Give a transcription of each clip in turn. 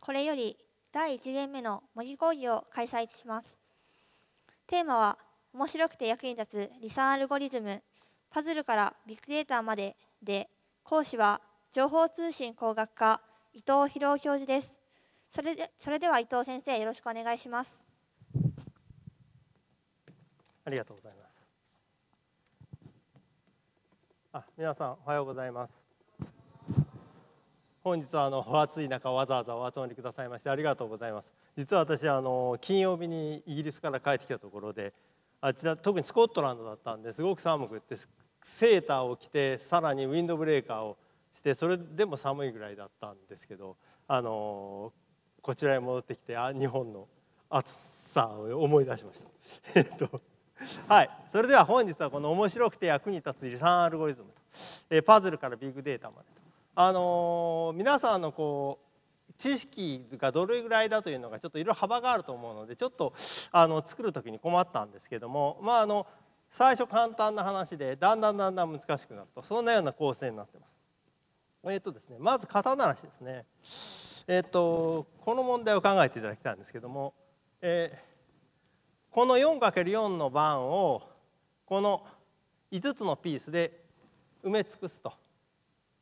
これより第1限目の模擬講義を開催しますテーマは面白くて役に立つ理算アルゴリズムパズルからビッグデータまでで講師は情報通信工学科伊藤博夫教授ですそれでそれでは伊藤先生よろしくお願いしますありがとうございますあ皆さんおはようございます本日はあのお暑い中わざわざお集まりくださいましてありがとうございます実は私あの金曜日にイギリスから帰ってきたところであちら特にスコットランドだったんですごく寒くてセーターを着てさらにウィンドブレーカーをしてそれでも寒いぐらいだったんですけどあのこちらへ戻ってきてあ日本の暑さを思い出しました。えっとはい、それでは本日はこの面白くて役に立つ離散アルゴリズムと、えパズルからビッグデータまであの皆さんのこう知識がどれぐらいだというのがちょっといろいろ幅があると思うのでちょっとあの作る時に困ったんですけどもまああの最初簡単な話でだんだんだんだん難しくなるとそんなような構成になってます。えっとですね、まず肩慣らしですね、えっと、この問題を考えていただきたいんですけども、えー、この 4×4 の番をこの5つのピースで埋め尽くすと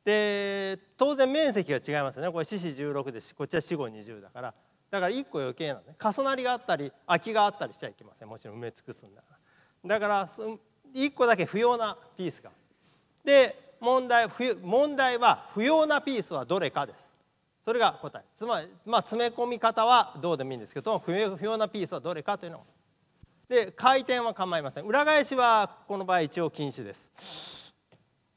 で当然面積が違いますよねこれ四四十六ですしこっちは四五二十だからだから1個余計なのね重なりがあったり空きがあったりしちゃいけませんもちろん埋め尽くすんだからだから1個だけ不要なピースがで問題問題は不要なピースはどれかですそれが答えつまり、まあ、詰め込み方はどうでもいいんですけど不要なピースはどれかというので回転は構いません裏返しはこの場合一応禁止です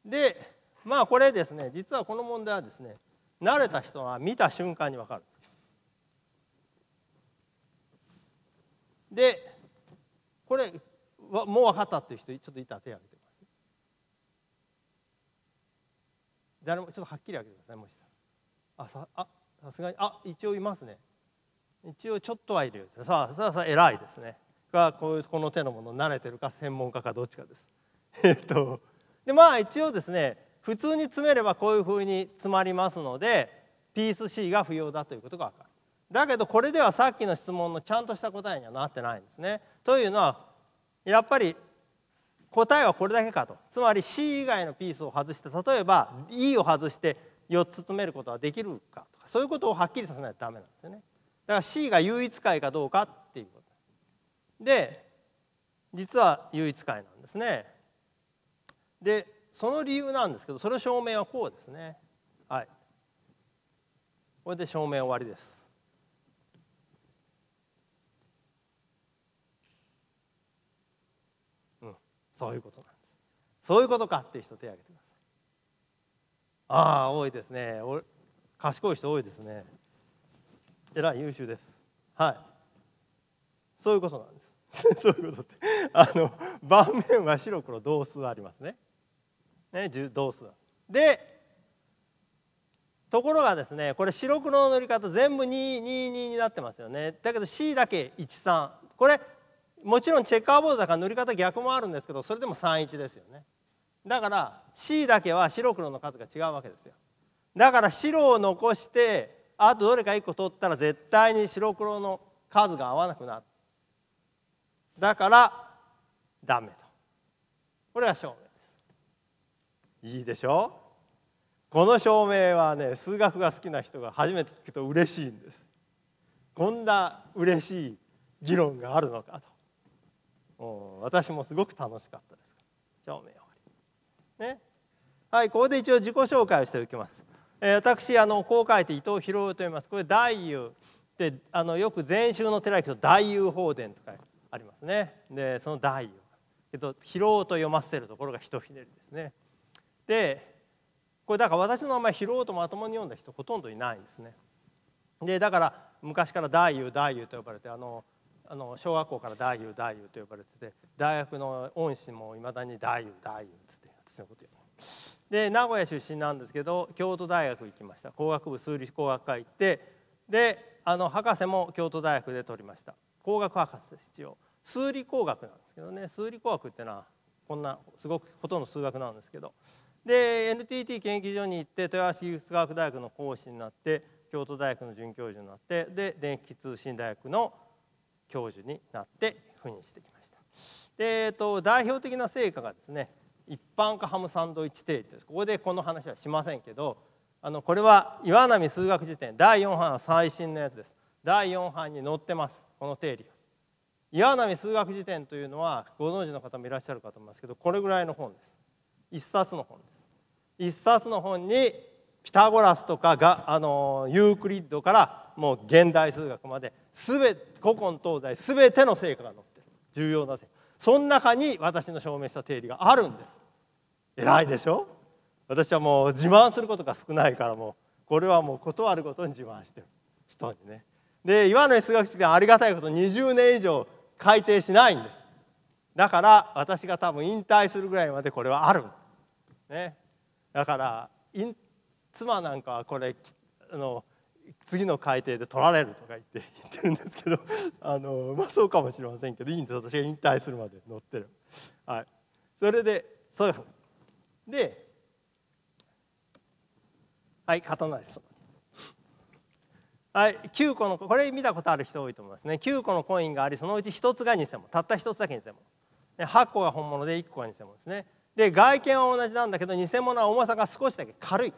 でまあこれですね実はこの問題はですね慣れた人は見た瞬間に分かる。でこれもう分かったっていう人ちょっといたら手を挙げてください。誰もちょっとはっきり挙げてくださいもしあさあさすがにあ一応いますね。一応ちょっとはいるさあさあさあ偉いですね。がこういうこの手のもの慣れてるか専門家かどっちかです。えっとでまあ一応ですね普通に詰めればこういうふうに詰まりますのでピース C が不要だということが分かる。だけどこれではさっきの質問のちゃんとした答えにはなってないんですね。というのはやっぱり答えはこれだけかとつまり C 以外のピースを外して例えば E を外して4つ詰めることはできるかとかそういうことをはっきりさせないとダメなんですよね。だから C が唯一解かどうかっていうこと。で実は唯一解なんですね。でその理由なんですけどその証明はこうですねはいこれで証明終わりですうんそういうことなんですそういうことかっていう人手を挙げてくださいああ多いですねお賢い人多いですねえらい優秀ですはいそういうことなんです そういうことってあの盤面は白黒同数ありますねね、同数。でところがですねこれ白黒の塗り方全部222になってますよね。だけど C だけ13これもちろんチェッカーボードだから塗り方逆もあるんですけどそれでも31ですよね。だから C だけは白黒の数が違うわけですよ。だから白を残してあとどれか1個取ったら絶対に白黒の数が合わなくなるだからダメとこれが証明いいでしょこの証明はね数学が好きな人が初めて聞くと嬉しいんですこんな嬉しい議論があるのかと私もすごく楽しかったです証明終わりねはいここで一応自己紹介をしておきます、えー、私あのこう書いて伊藤博夫と言いますこれ大雄であのよく禅宗の寺行くと大雄法殿とかありますねでその大雄けど「疲と読ませるところが一ひねりですねでこれだから私の名前ま拾おうとまともに読んだ人ほとんどいないんですね。でだから昔から大雄大雄と呼ばれてあのあの小学校から大雄大雄と呼ばれてて大学の恩師もいまだに大雄大雄って私のことで名古屋出身なんですけど京都大学行きました工学部数理工学科行ってであの博士も京都大学で取りました工学博士です一応数理工学なんですけどね数理工学ってのはこんなすごくほとんど数学なんですけどで NTT 研究所に行って豊橋技術科学大学の講師になって京都大学の准教授になってで電気通信大学の教授になって赴任してきました。で、えっと、代表的な成果がですね一般化ハムサンドイッチ定理ですここでこの話はしませんけどあのこれは岩波数学辞典第4版最新のやつです第4版に載ってますこの定理岩波数学辞典というのはご存知の方もいらっしゃるかと思いますけどこれぐらいの本です一冊の本です一冊の本にピタゴラスとかがあのユークリッドからもう現代数学まで全古今東西全ての成果が載ってる重要な成果その中に私の証明した定理があるんです偉いでしょ私はもう自慢することが少ないからもうこれはもう断ることに自慢してる人にねで岩波数学式はありがたいこと20年以上改定しないんですだから私が多分引退するぐらいまでこれはあるんですねだから妻なんかはこれあの次の改定で取られるとか言って 言ってるんですけど あの、まあ、そうかもしれませんけどいいんです私が引退するまで乗ってる、はい、それでそういうふうにではい刀ですはい9個のこれ見たことある人多いと思いますね9個のコインがありそのうち1つが偽物たった1つだけ偽物8個が本物で1個が偽物ですねで外見は同じなんだけど偽物は重さが少しだけ軽い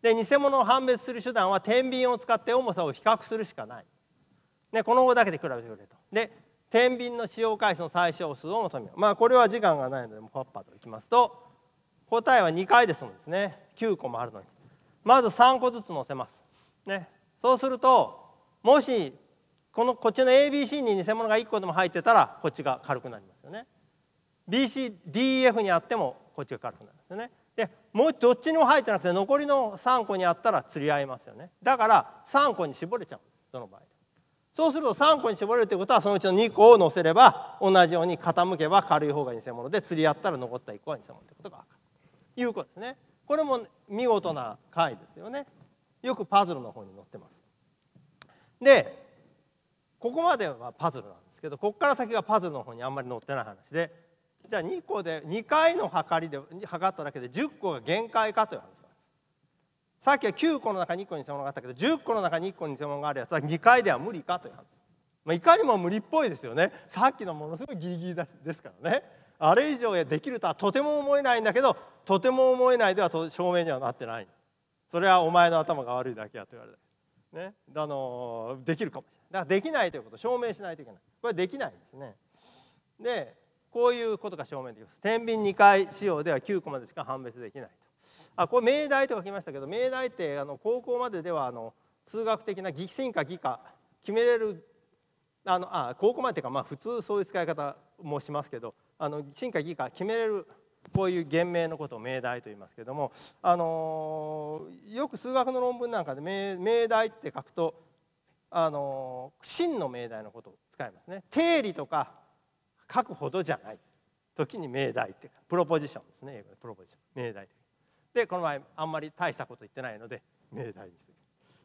で偽物を判別する手段は天秤を使って重さを比較するしかない、でこの方だけで比べてくれとで天秤の使用回数の最小数を求めようまあこれは時間がないのでパッパといきますと答えは2回ですもんですね9個もあるのにまず3個ずつ載せます、ね、そうするともしこのこっちの ABC に偽物が1個でも入ってたらこっちが軽くなりますよね BCDEF にあってもこっちが軽くなるんですよね。でもうどっちにも入ってなくて残りの3個にあったら釣り合いますよね。だから3個に絞れちゃうんですその場合。そうすると3個に絞れるということはそのうちの2個を乗せれば同じように傾けば軽い方が偽物で釣り合ったら残った1個は偽物ということが分かるいうことですね。これも見事な回ですよね。よくパズルの方に載ってます。でここまではパズルなんですけどここから先がパズルの方にあんまり載ってない話でじゃあ2個で2回の測りで測っただけで10個が限界かという話なんですさっきは9個の中に1個偽物があったけど10個の中に1個偽物があるやつは2回では無理かという話、まあ、いかにも無理っぽいですよねさっきのものすごいギリギリですからねあれ以上できるとはとても思えないんだけどとても思えないでは証明にはなってないそれはお前の頭が悪いだけやと言われるねあのできるかもしれないだからできないということを証明しないといけないこれはできないですねでこういうことが証明できます。天秤2回仕様では9個までしか判別できないと。あこれ命題と書きましたけど命題ってあの高校までではあの数学的な義心か義か決めれるあのあ高校までっていうか、まあ、普通そういう使い方もしますけどあの進化義か決めれるこういう言明のことを命題と言いますけども、あのー、よく数学の論文なんかで命命題って書くと、あのー、真の命題のことを使いますね。定理とか書くほどじゃない時に命題ってプロポジションですね英語でプロポジション命題でこの前あんまり大したこと言ってないので命題にして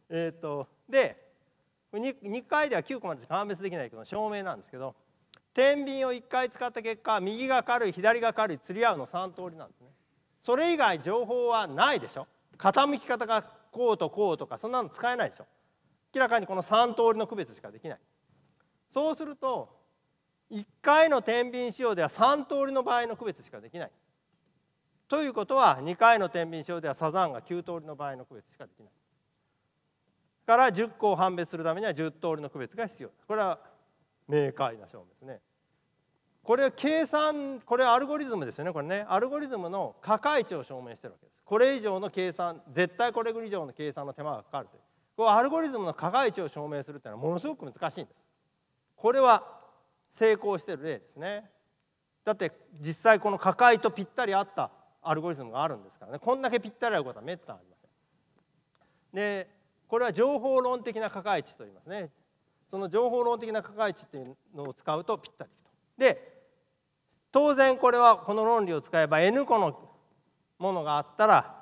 えっ、ー、とで 2, 2回では9個までしか判別できないけど証明なんですけど天秤を1回使った結果右が軽い左が軽い釣り合うの3通りなんですねそれ以外情報はないでしょ傾き方がこうとこうとかそんなの使えないでしょ明らかにこの3通りの区別しかできないそうすると1回の天秤使用では3通りの場合の区別しかできない。ということは2回の天秤使用ではサザンが9通りの場合の区別しかできない。から10個を判別するためには10通りの区別が必要これは明快な証明ですね。これは計算これアルゴリズムですよねこれねアルゴリズムの過解値を証明してるわけですこれ以上の計算絶対これ以上の計算の手間がかかるというアルゴリズムの可解値を証明するっていうのはものすごく難しいんですこれは成功している例ですねだって実際この価解とぴったり合ったアルゴリズムがあるんですからねこんだけぴったり合うことはめったありませんでこれは情報論的な価解値と言いますねその情報論的な価解値っていうのを使うとぴったりとで当然これはこの論理を使えば n 個のものがあったら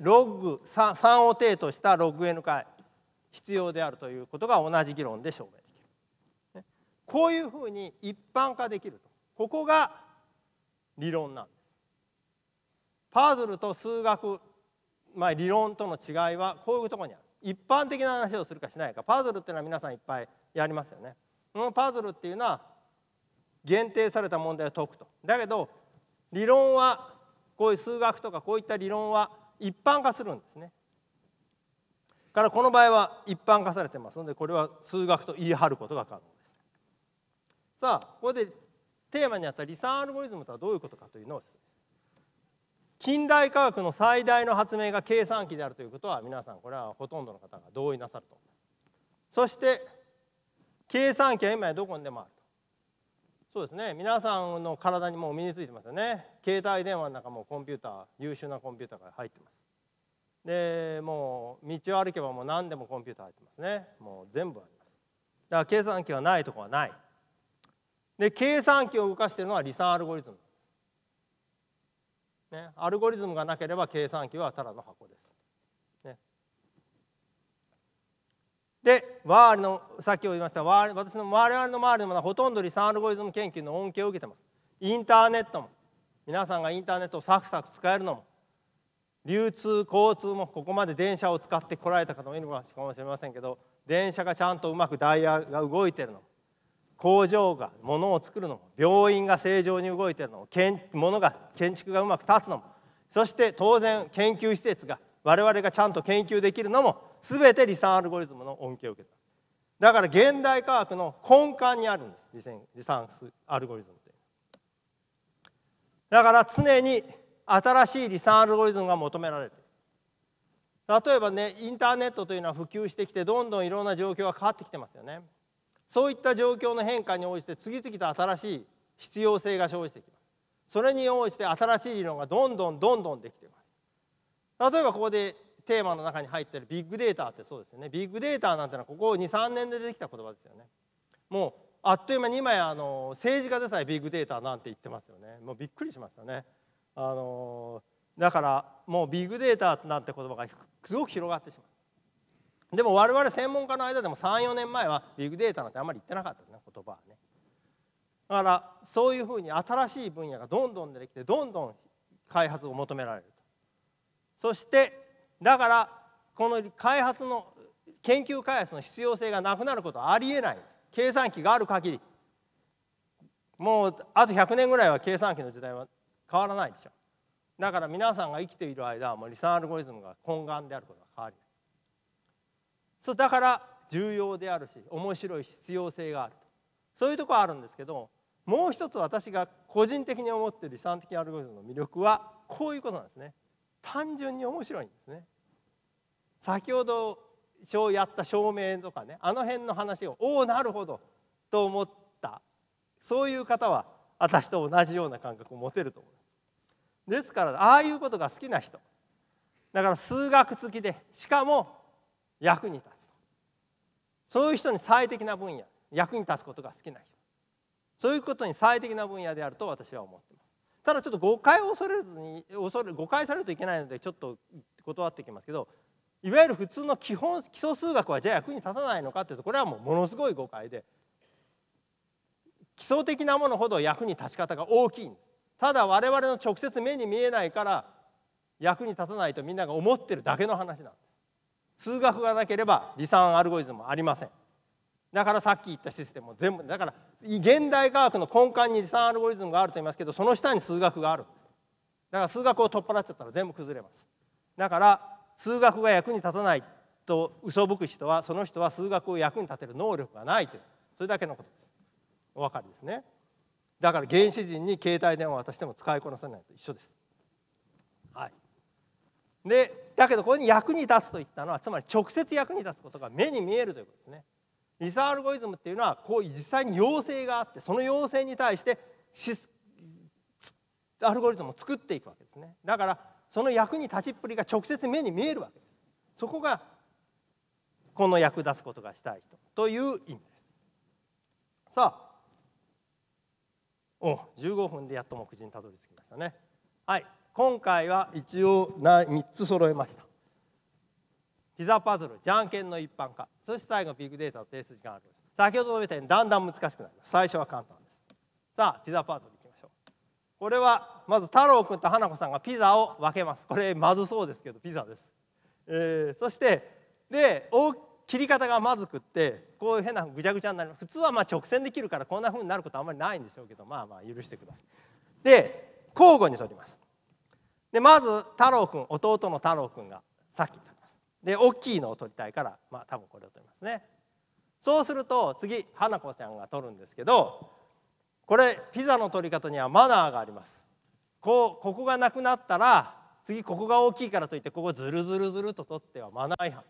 ログ 3, 3を程としたログ n 回必要であるということが同じ議論で証明こういうふうに一般化できるとここが理論なんです。パズルと数学、まあ、理論との違いはこういうとこにある一般的な話をするかしないかパズルっていうのは皆さんいっぱいやりますよね。このパズルっていうのは限定された問題を解くと。だけど理論はこういう数学とかこういった理論は一般化するんですね。からこの場合は一般化されてますのでこれは数学と言い張ることが可能です。さあここでテーマにあった離散アルゴリズムとはどういうことかというのを近代科学の最大の発明が計算機であるということは皆さんこれはほとんどの方が同意なさると思います。そして計算機は今やどこにでもあると。そうですね皆さんの体にもう身についてますよね。携帯電話の中もコンピューター優秀なコンピューターが入ってます。でもう道を歩けばもう何でもコンピューター入ってますね。もう全部あります。だから計算機はないとこはない。で計算機を動かしているのは離散アルゴリズム。ね、アルゴリズムがなければ計算機はただの箱です。ね、で周りのさっきも言いました私の我々の周りのものはほとんど離散アルゴリズム研究の恩恵を受けてます。インターネットも皆さんがインターネットをサクサク使えるのも流通交通もここまで電車を使ってこられた方もいるかもしれませんけど電車がちゃんとうまくダイヤが動いてるのも工場がものを作るのも病院が正常に動いてるのも物が建築がうまく立つのもそして当然研究施設が我々がちゃんと研究できるのも全て理算アルゴリズムの恩恵を受けただから現代科学の根幹にあるんです理算アルゴリズムってだから常に新しい理算アルゴリズムが求められて例えばねインターネットというのは普及してきてどんどんいろんな状況が変わってきてますよねそういった状況の変化に応じて次々と新しい必要性が生じてきますそれに応じて新しい理論がどんどんどんどんできています例えばここでテーマの中に入ってるビッグデータってそうですよねビッグデータなんてのはここ23年で出てきた言葉ですよねもうあっという間に今やあの政治家でさえビッグデータなんて言ってますよねもうびっくりしましたねあのだからもうビッグデータなんて言葉がすごく広がってしまうでも我々専門家の間でも34年前はビッグデータなんてあんまり言ってなかったね言葉はねだからそういうふうに新しい分野がどんどん出てきてどんどん開発を求められるとそしてだからこの開発の研究開発の必要性がなくなることはありえない計算機がある限りもうあと100年ぐらいは計算機の時代は変わらないでしょだから皆さんが生きている間はもう理算アルゴリズムが根幹であることは変わりそうだから重要であるし面白い必要性があるそういうとこはあるんですけどもう一つ私が個人的に思っている理算的アルゴリズムの魅力はこういうことなんですね単純に面白いんですね先ほどやった証明とかねあの辺の話をおおなるほどと思ったそういう方は私と同じような感覚を持てると思うですからああいうことが好きな人だから数学好きでしかも役に立つそういう人に最適な分野役に立つことが好きな人そういうことに最適な分野であると私は思っていますただちょっと誤解を恐れずに恐れ誤解されるといけないのでちょっと断っていきますけどいわゆる普通の基本基礎数学はじゃあ役に立たないのかっていうとこれはもうものすごい誤解で基礎的なものほど役に立ち方が大きいんですただ我々の直接目に見えないから役に立たないとみんなが思ってるだけの話なんです数学がなければ離散アルゴリズムもありませんだからさっき言ったシステムも全部だから現代科学の根幹に離散アルゴリズムがあると言いますけどその下に数学があるだから数学を取っ払っちゃったら全部崩れますだから数学が役に立たないと嘘ぶく人はその人は数学を役に立てる能力がないというそれだけのことですお分かりですねだから原始人に携帯電話を渡しても使いこなせないと一緒ですはいでだけどここに役に立つと言ったのはつまり直接役に立つことが目に見えるということですね。リサアルゴリズムっていうのはこう実際に要請があってその要請に対してアルゴリズムを作っていくわけですね。だからその役に立ちっぷりが直接目に見えるわけです。そこがこの役立つことがしたい人という意味です。さあお15分でやっと目次にたどり着きましたね。はい今回は一応3つ揃えましたピザパズルじゃんけんの一般化そして最後ビッグデータの定数時間ある先ほど述べたようにだんだん難しくなります最初は簡単ですさあピザパズルいきましょうこれはまず太郎君と花子さんがピザを分けますこれまずそうですけどピザです、えー、そしてで切り方がまずくってこういう変なぐちゃぐちゃになります普通はまあ直線で切るからこんなふうになることあんまりないんでしょうけどまあまあ許してくださいで交互に取りますでまず太郎くん弟の太郎くんがさっき取りますで大きいのを取りたいからまあ多分これを取りますねそうすると次花子ちゃんが取るんですけどこれピザの取り方にはマナーがありますこうここがなくなったら次ここが大きいからといってここずるずるずると取ってはマナー違反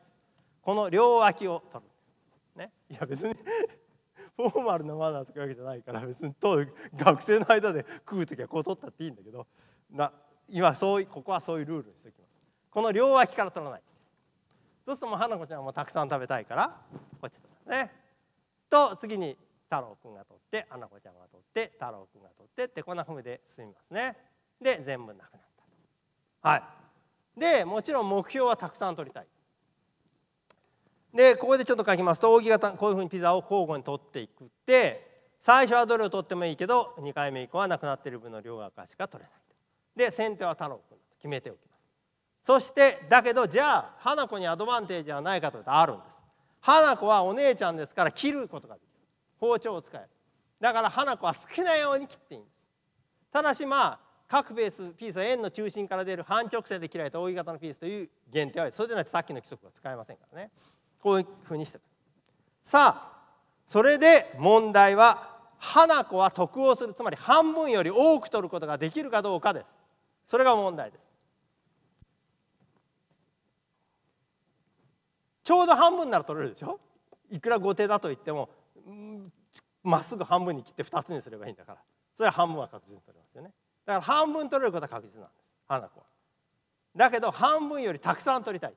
この両脇を取るねいや別に フォーマルなマナーとかわけじゃないから別に学生の間で食う時はこう取ったっていいんだけどな今そうここはそういうルールにしておきますこの両脇から取らないそうするともう花子ちゃんもたくさん食べたいからこっち取るねと次に太郎くんが取って花子ちゃんが取って太郎くんが取ってってこんなふうで進みますねで全部なくなったはいでもちろん目標はたくさん取りたいでここでちょっと書きますと扇形こういうふうにピザを交互に取っていくって最初はどれを取ってもいいけど2回目以降はなくなっている分の両脇しか取れないで先手は太郎君だと決めておきますそしてだけどじゃあ花子にアドバンテージはないかというとあるんです花子はお姉ちゃんですから切ることができる包丁を使えるだから花子は好きなように切っていいんですただしまあ各ベースピースは円の中心から出る半直線で切られた扇形のピースという限定はそれでないとさっきの規則は使えませんからねこういうふうにしてさあそれで問題は花子は得をするつまり半分より多く取ることができるかどうかですそれが問題ですちょうど半分なら取れるでしょいくら後手だと言ってもまっすぐ半分に切って2つにすればいいんだからそれは半分は確実に取れますよねだから半分取れることは確実なんです花子はだけど半分よりたくさん取りたい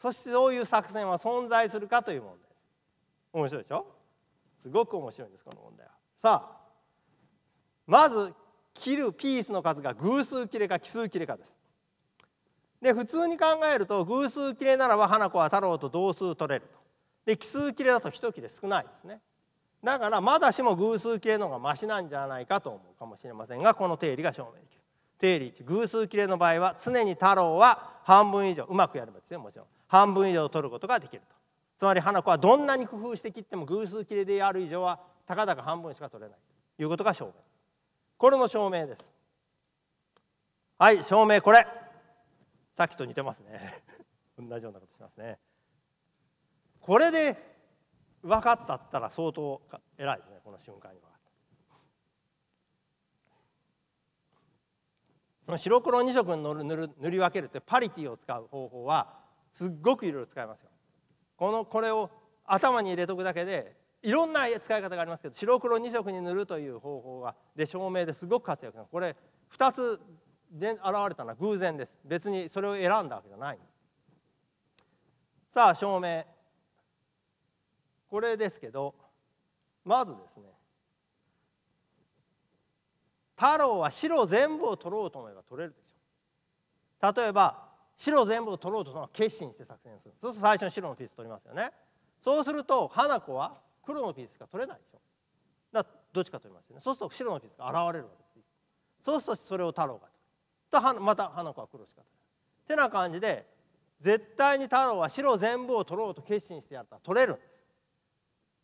そしてそういう作戦は存在するかという問題です面白いでしょすごく面白いんですこの問題はさあまず切るピースの数が偶数切れか奇数切れかです。で普通に考えると偶数切れならば花子は太郎と同数取れると。で奇数切れだと一切れ少ないですね。だからまだしも偶数切れの方がマシなんじゃないかと思うかもしれませんがこの定理が証明できる。定理1偶数切れの場合は常に太郎は半分以上うまくやればですねもちろん半分以上取ることができると。つまり花子はどんなに工夫して切っても偶数切れである以上はたかだか半分しか取れないということが証明。これの証明ですはい証明これさっきと似てますね 同じようなことしますねこれで分かったったら相当偉いですねこの瞬間に分かった白黒二色に塗る塗り分けるってパリティを使う方法はすっごくいろいろ使えますよこのこれを頭に入れとくだけでいろんな使い方がありますけど白黒2色に塗るという方法がで照明ですごく活躍すこれ2つで現れたのは偶然です別にそれを選んだわけじゃないさあ照明これですけどまずですね太郎は白全部を取ろうと思えば取れるでしょう例えば白全部を取ろうと決心して作戦するそうすると最初に白のピース取りますよねそうすると花子は黒のピースが取れないでしょだどっちか言いますよねそうすると白のピースが現れるわけですそうするとそれを太郎が取るとまた花子は黒しか取れないてな感じで絶対に太郎は白全部を取ろうと決心してやったら取れるんです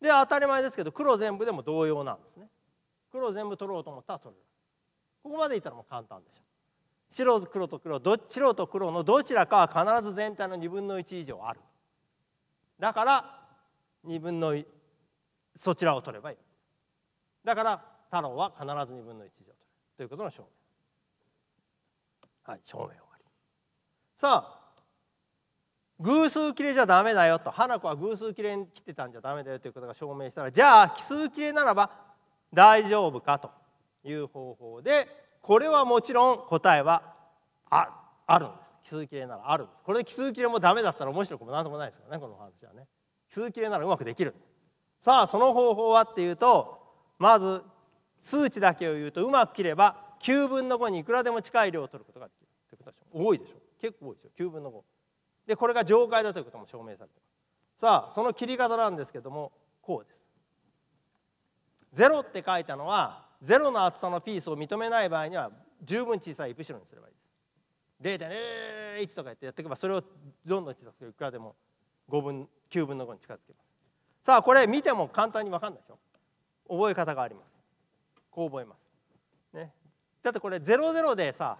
で当たり前ですけど黒全部でも同様なんですね黒全部取ろうと思ったら取れるここまでいったらもう簡単でしょ白黒と黒ど白と黒のどちらかは必ず全体の2分の1以上あるだから2分の1そちらを取ればいいだから太郎は必ず2分の1以上取るということの証明はい証明終わりさあ偶数切れじゃダメだよと花子は偶数切れに切ってたんじゃダメだよということが証明したらじゃあ奇数切れならば大丈夫かという方法でこれはもちろん答えはああるんです奇数切れならあるんですこれで奇数切れもダメだったら面白くも何ともないですからねこの話はね奇数切れならうまくできるんですさあその方法はっていうとまず数値だけを言うとうまく切れば9分の5にいくらでも近い量を取ることができるってことでしょ多いでしょ結構多いですよ9分の5でこれが上階だということも証明されてますさあその切り方なんですけどもこうです0って書いたのは0の厚さのピースを認めない場合には十分小さいイプシロンにすればいいです0.01とかやってやっていけばそれをどんどん小さくするいくらでも5分9分の5に近づけますさあこれ見ても簡単に分かんないでしょ覚え方がありますこう覚えます、ね、だってこれ00でさ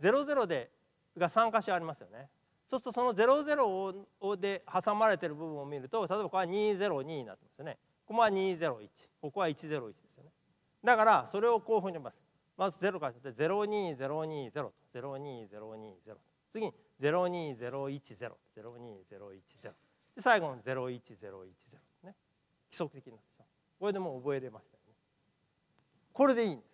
00でが3箇所ありますよねそうするとその00で挟まれてる部分を見ると例えばこれは202になってますよねここは201ここは101ですよねだからそれをこういうふうに言いますまず0からって02020と02020次に02010020110で最後の01010規則的になってこれでもう覚えれましたよねこれでいいんです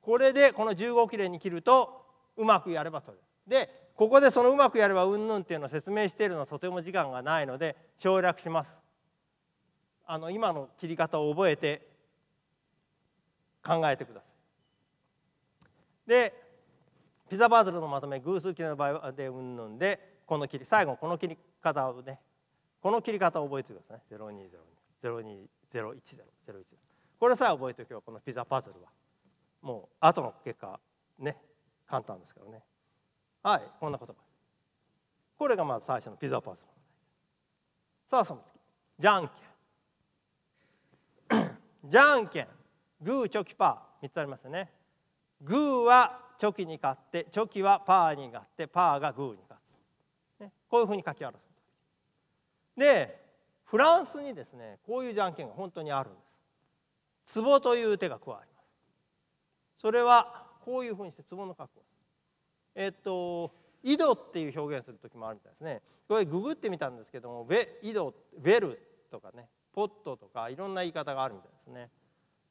これでこの15きれいに切るとうまくやれば取れるでここでそのうまくやればうんぬんっていうのを説明しているのはとても時間がないので省略しますあの今の切り方を覚えて考えてくださいでピザバズルのまとめ偶数切れの場合でうんぬんでこの切り最後この切り方をねこの切り方を覚えてください0202 0201これさえ覚えておけばこのピザパズルはもう後の結果ね簡単ですからねはいこんな言葉。これがまず最初のピザパズルさあその次じゃんけんじゃんけんグーチョキパー3つありますよねグーはチョキに勝ってチョキはパーに勝ってパーがグーに勝つ、ね、こういうふうに書き表すでフランスにですねこういうじゃんけんが本当にあるんです壺という手が加わりますそれはこういうふうにして壺の格好ですえっと井戸っていう表現する時もあるみたいですねこれググってみたんですけどもベ井戸ベルとかねポットとかいろんな言い方があるみたいですね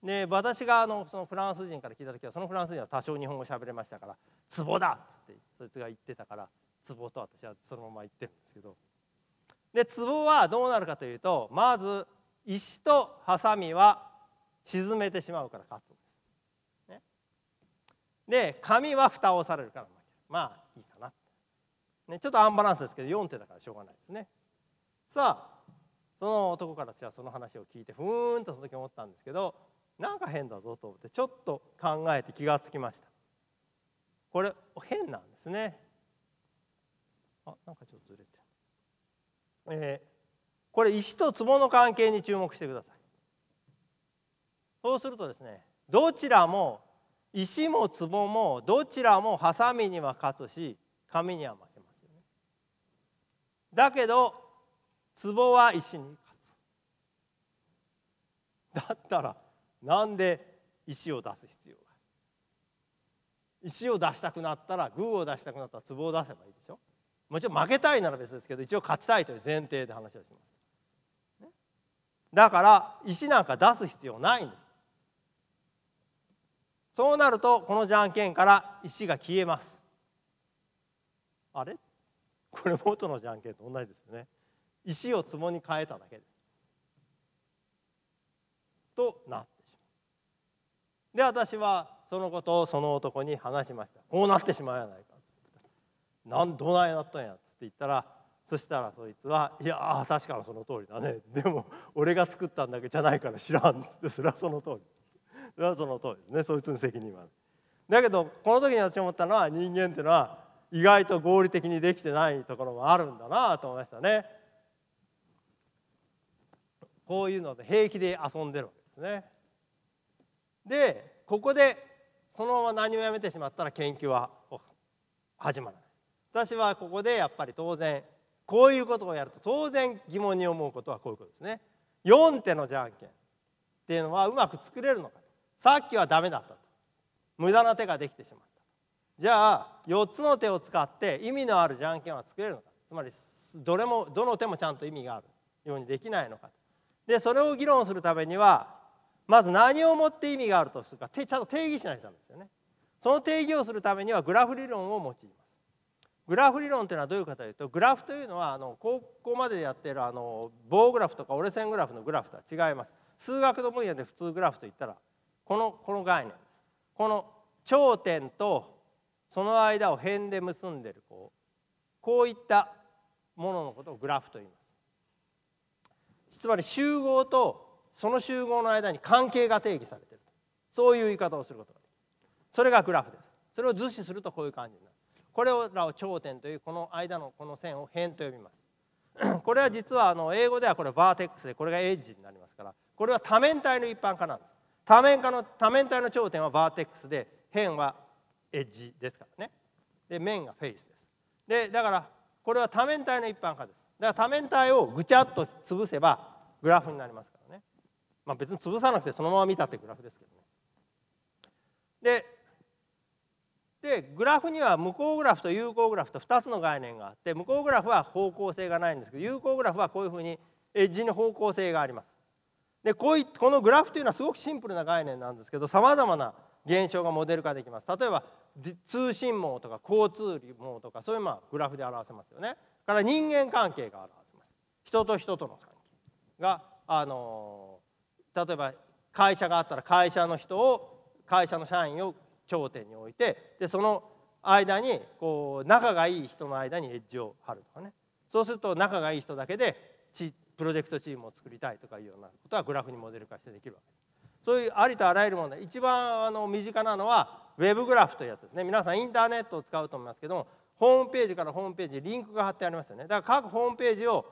で私があのそのフランス人から聞いた時はそのフランス人は多少日本語喋れましたから「壺だ!」っつってそいつが言ってたから「壺と私はそのまま言ってるんですけどで壺はどうなるかというとまず石とハサミは沈めてしまうから勝つんです。ね、で紙は蓋をされるからまあいいかな、ね、ちょっとアンバランスですけど4手だからしょうがないですね。さあその男からじはその話を聞いてふーんとその時思ったんですけどなんか変だぞと思ってちょっと考えて気がつきました。これ変なんですね。あなんかちょっとずれてえー、これ石と壺の関係に注目してくださいそうするとですねどちらも石も壺もどちらもハサミには勝つし紙には負けますよねだけど壺は石に勝つだったらなんで石を出す必要が石を出したくなったらグーを出したくなったら壺を出せばいいでしょもちろん負けたいなら別ですけど一応勝ちたいという前提で話をします、だから石なんか出す必要ないんですそうなるとこのじゃんけんから石が消えますあれこれ元のじゃんけんと同じですね石を壺に変えただけですとなってしまうで私はそのことをその男に話しましたこうなってしまうやないかなんどないなったんや」っつって言ったらそしたらそいつは「いや確かにその通りだね でも俺が作ったんだけじゃないから知らん」ってそれはその通り それはその通りですねそいつの責任は。だけどこの時に私思ったのは人間っていうのは意外と合理的にできてないところもあるんだなと思いましたね。こういうので平気で遊んでるわけですね。でここでそのまま何もやめてしまったら研究は始まらない。私はここでやっぱり当然こういうことをやると当然疑問に思うことはこういうことですね。4手のじゃんけんっていうのはうまく作れるのかさっきはダメだったと無駄な手ができてしまったじゃあ4つの手を使って意味のあるじゃんけんは作れるのかつまりどれもどの手もちゃんと意味があるようにできないのかでそれを議論するためにはまず何をもって意味があるとするかちゃんと定義しないとダメですよねその定義をするためにはグラフ理論を用いますグラフ理論というのはどういうかというとグラフというのはあの高校までやっているあの棒グラフとか折れ線グラフのグラフとは違います数学の分野で普通グラフといったらこのこの概念ですこの頂点とその間を辺で結んでるこうこういったもののことをグラフと言いますつまり集合とその集合の間に関係が定義されているそういう言い方をすることができるそれがグラフですそれを図示するとこういう感じになるこれらを頂点というこの間のこの線を辺と呼びます これは実はあの英語ではこれバーテックスでこれがエッジになりますからこれは多面体の一般化なんです多面化の多面体の頂点はバーテックスで辺はエッジですからねで面がフェイスですでだからこれは多面体の一般化ですだから多面体をぐちゃっと潰せばグラフになりますからねまあ別に潰さなくてそのまま見たってグラフですけどねででグラフには無効グラフと有効グラフと2つの概念があって無効グラフは方向性がないんですけど有効グラフはこういうふうにエッジに方向性があります。でこういこのグラフというのはすごくシンプルな概念なんですけどさまざまな現象がモデル化できます。例えば通信網とか交通網とかそういうまあグラフで表せますよね。から人間関係が表せます。人と人との関係があの例えば会社があったら会社の人を会社の社員を頂点に置いてでその間にこう仲がいい人の間にエッジを張るとかねそうすると仲がいい人だけでプロジェクトチームを作りたいとかいうようなことはグラフにモデル化してできるわけです。そういうありとあらゆるもので一番あの身近なのはウェブグラフというやつですね皆さんインターネットを使うと思いますけどもホームページからホームページリンクが貼ってありますよねだから各ホームページを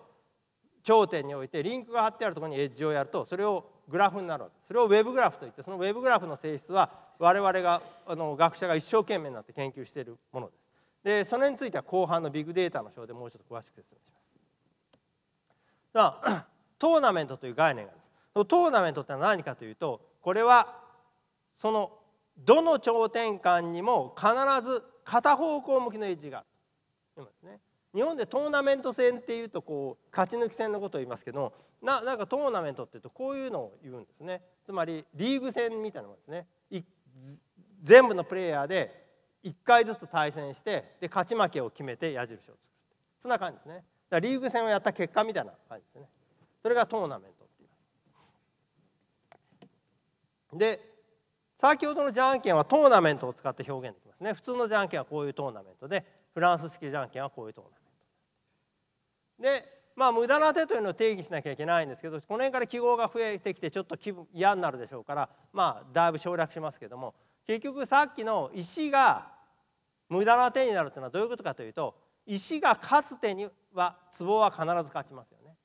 頂点に置いてリンクが貼ってあるところにエッジをやるとそれをグラフになるわけですそれをウェブグラフといってそのウェブグラフの性質は我々があの学者が一生懸命になって研究しているものです。でそれについては後半のビッグデータの章でもうちょっと詳しく説明します。さあトーナメントという概念があります。トーナメントってのは何かというとこれはそのどの頂点間にも必ず片方向向きのエッジがあるといますね。日本でトーナメント戦っていうとこう勝ち抜き戦のことを言いますけどななんかトーナメントっていうとこういうのを言うんですねつまりリーグ戦みたいなものですね全部のプレイヤーで1回ずつ対戦してで勝ち負けを決めて矢印を作るそんな感じですねだからリーグ戦をやった結果みたいな感じですねそれがトーナメントっていますで先ほどのじゃんけんはトーナメントを使って表現できますね普通のじゃんけんはこういうトーナメントでフランス式じゃんけんはこういうトーナメントでまあ無駄な手というのを定義しなきゃいけないんですけどこの辺から記号が増えてきてちょっと気分嫌になるでしょうからまあだいぶ省略しますけども結局さっきの石が無駄な手になるというのはどういうことかというと石が勝つ手には壺は必ず勝ちますよね。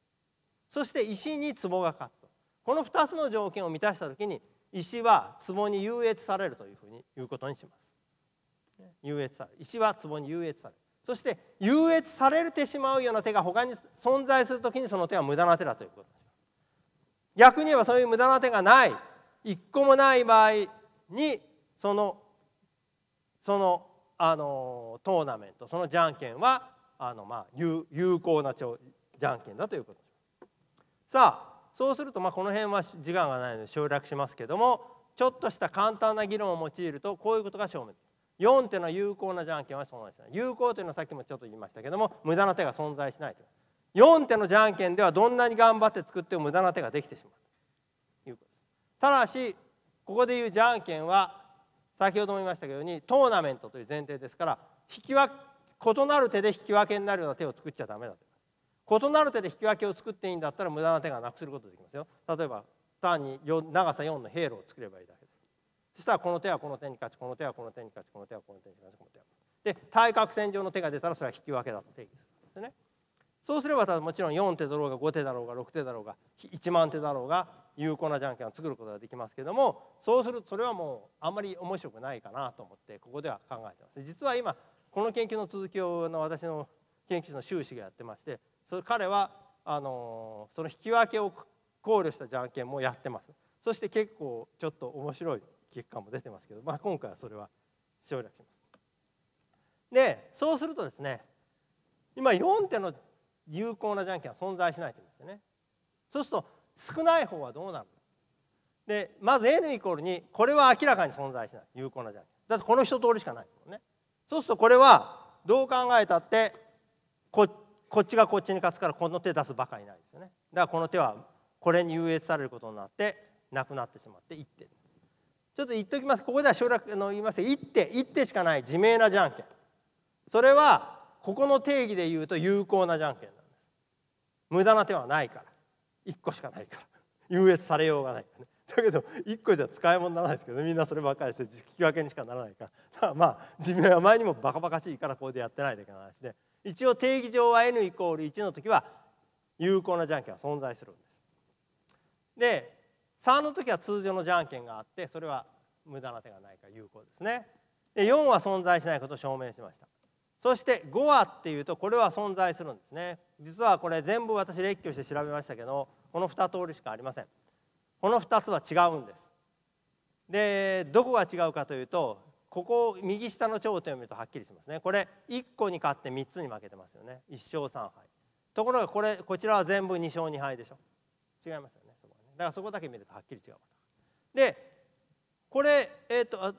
そして石に壺が勝つとこの2つの条件を満たした時に石は壺に優越されるというふうに言うことにします。優越され石は壺に優越される。そして優越されてしまうような手が他に存在する時にその手は無駄な手だということ逆に言えばそういう無駄な手がない一個もない場合にそのそのあのトーナメントそのじゃんけんはあの、まあ、有有効なじゃんけんだということさあそうすると、まあ、この辺は時間がないので省略しますけどもちょっとした簡単な議論を用いるとこういうことが証明4っいうのは有効なじゃんけんはなんですね。有効というのはさっきもちょっと言いましたけども無駄な手が存在しないという4手のじゃんけんではどんなに頑張って作っても無駄な手ができてしまういうことですただしここで言うじゃんけんは先ほども言いましたけどにトーナメントという前提ですから引き分異なる手で引き分けになるような手を作っちゃダメだと異なる手で引き分けを作っていいんだったら無駄な手がなくすることできますよ例えば単に長さ4の兵路を作ればいいだそしたらこの手はこの手に勝ちこの手はこの手に勝ちこの手はこの手に勝ちこの手はで対角線上の手が出たらそれは引き分けだと定義するんですねそうすればもちろん4手だろうが5手だろうが6手だろうが1万手だろうが有効なじゃんけんを作ることができますけどもそうするとそれはもうあんまり面白くないかなと思ってここでは考えてます実は今この研究の続きをの私の研究室の修士がやってましてそれ彼はあのその引き分けを考慮したじゃんけんもやってますそして結構ちょっと面白い結果も出てますけど、まあ、今回はそれは省略します。でそうするとですね今4手の有効なじゃんけんは存在しないというとですよね。そうすると少ない方はどうなるでまず n イコールにこれは明らかに存在しない有効なじゃんけん。だってこの一通りしかないですもんね。そうするとこれはどう考えたってここっちがこっちに勝つからこの手出すばかりないですよね。だからこの手はこれに優越されることになってなくなってしまって1点ちょっと言っておきますここでは省略の言います一手一手しかない自明なじゃんけんそれはここの定義で言うと有効なじゃんけんなんです無駄な手はないから一個しかないから優越されようがないだけど一個じゃ使い物にならないですけどみんなそればっかりして聞き分けにしかならないからからまあ自明は前にもバカバカしいからここでやってないといけない話で一応定義上は n イコール1の時は有効なじゃんけんは存在するんです。で3の時は通常のじゃんけんがあってそれは無駄な手がないから有効ですねで4は存在しないことを証明しましたそして5はっていうとこれは存在するんですね実はこれ全部私列挙して調べましたけどこの2通りしかありませんこの2つは違うんですでどこが違うかというとここ右下の頂点を見るとはっきりしますねこれ1個に勝って3つに負けてますよね1勝3敗ところがこれこちらは全部2勝2敗でしょ違いますよねだからそこだけ見るとはっきり違う。でこれ、えーと、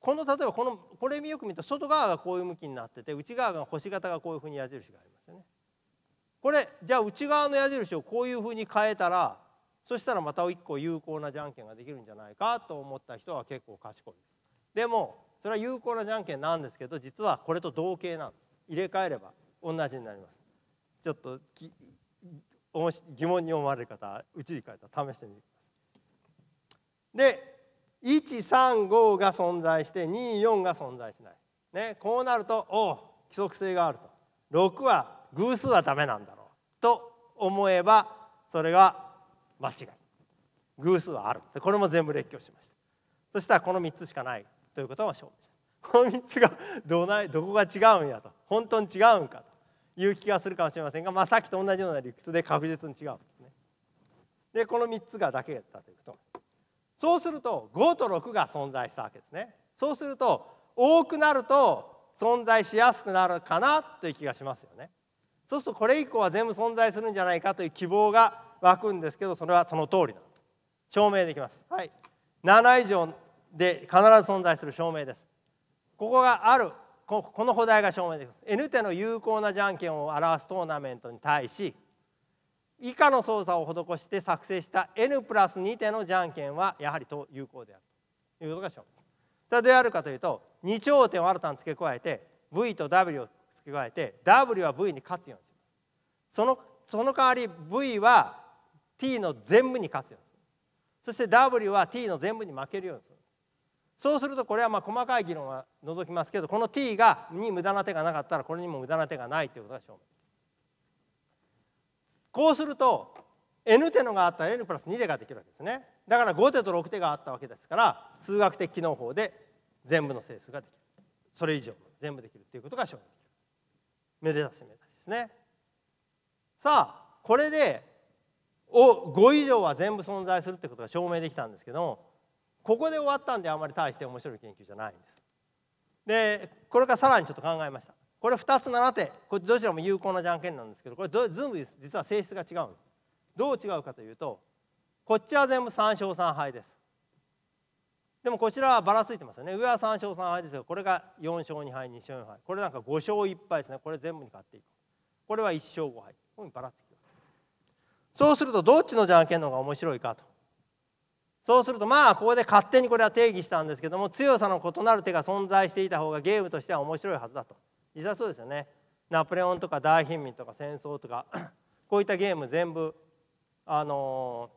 この例えばこのこれよく見ると外側がこういう向きになってて内側が星型がこういうふうに矢印がありますよね。これじゃあ内側の矢印をこういうふうに変えたらそしたらまた一個有効なじゃんけんができるんじゃないかと思った人は結構賢いです。でもそれは有効なじゃんけんなんですけど実はこれと同型なんです。入れ替えれば同じになります。ちょっと疑問に思われる方はうちに書いたら試してみてください。で135が存在して24が存在しない。ね、こうなるとお規則性があると6は偶数はダメなんだろうと思えばそれが間違い偶数はあるこれも全部列挙しましたそしたらこの3つしかないということは証明しまこの3つがどないどこが違うんやと本当に違うんかという気がするかもしれませんが、まあ、さっきと同じような理屈で確実に違うんですね。でこの3つがだけだというとそうすると5と6が存在したわけですね。そうすると多くなると存在しやすくなるかなという気がしますよね。そうするとこれ以降は全部存在するんじゃないかという希望が湧くんですけどそれはその通りな証明できます。はい、7以上で必ず存在する証明です。ここがあるこの補題が証明できます N 手の有効なじゃんけんを表すトーナメントに対し以下の操作を施して作成した N プラス2手のじゃんけんはやはりと有効であるということが証明さあどうやるかというと2頂点を新たに付け加えて V と W を付け加えて W は V に勝つようにしますそのその代わり V は T の全部に勝つようにするそして W は T の全部に負けるようにするそうするとこれはま細かい議論は除きますけどこの t がに無駄な手がなかったらこれにも無駄な手がないということが証明こうすると n 手のがあったら n プラス2手ができるわけですねだから5手と6手があったわけですから数学的機能法で全部の整数ができるそれ以上全部できるということが証明できるめでたしめでたしですねさあこれで5以上は全部存在するってことが証明できたんですけどもここで終わったんであまり大して面白い研究じゃないんです。でこれからさらにちょっと考えました。これ2つ7手これどちらも有効なじゃんけんなんですけどこれ全部実は性質が違うんです。どう違うかというとこっちは全部3勝3敗です。でもこちらはばらついてますよね上は3勝3敗ですがこれが4勝2敗2勝4敗これなんか5勝1敗ですねこれ全部に勝っていくこれは1勝5敗こうにばらつきそうするとどっちのじゃんけんの方が面白いかとそうするとまあここで勝手にこれは定義したんですけども強さの異なる手が存在していた方がゲームとしては面白いはずだと実はそうですよねナポレオンとか大貧民とか戦争とか こういったゲーム全部あの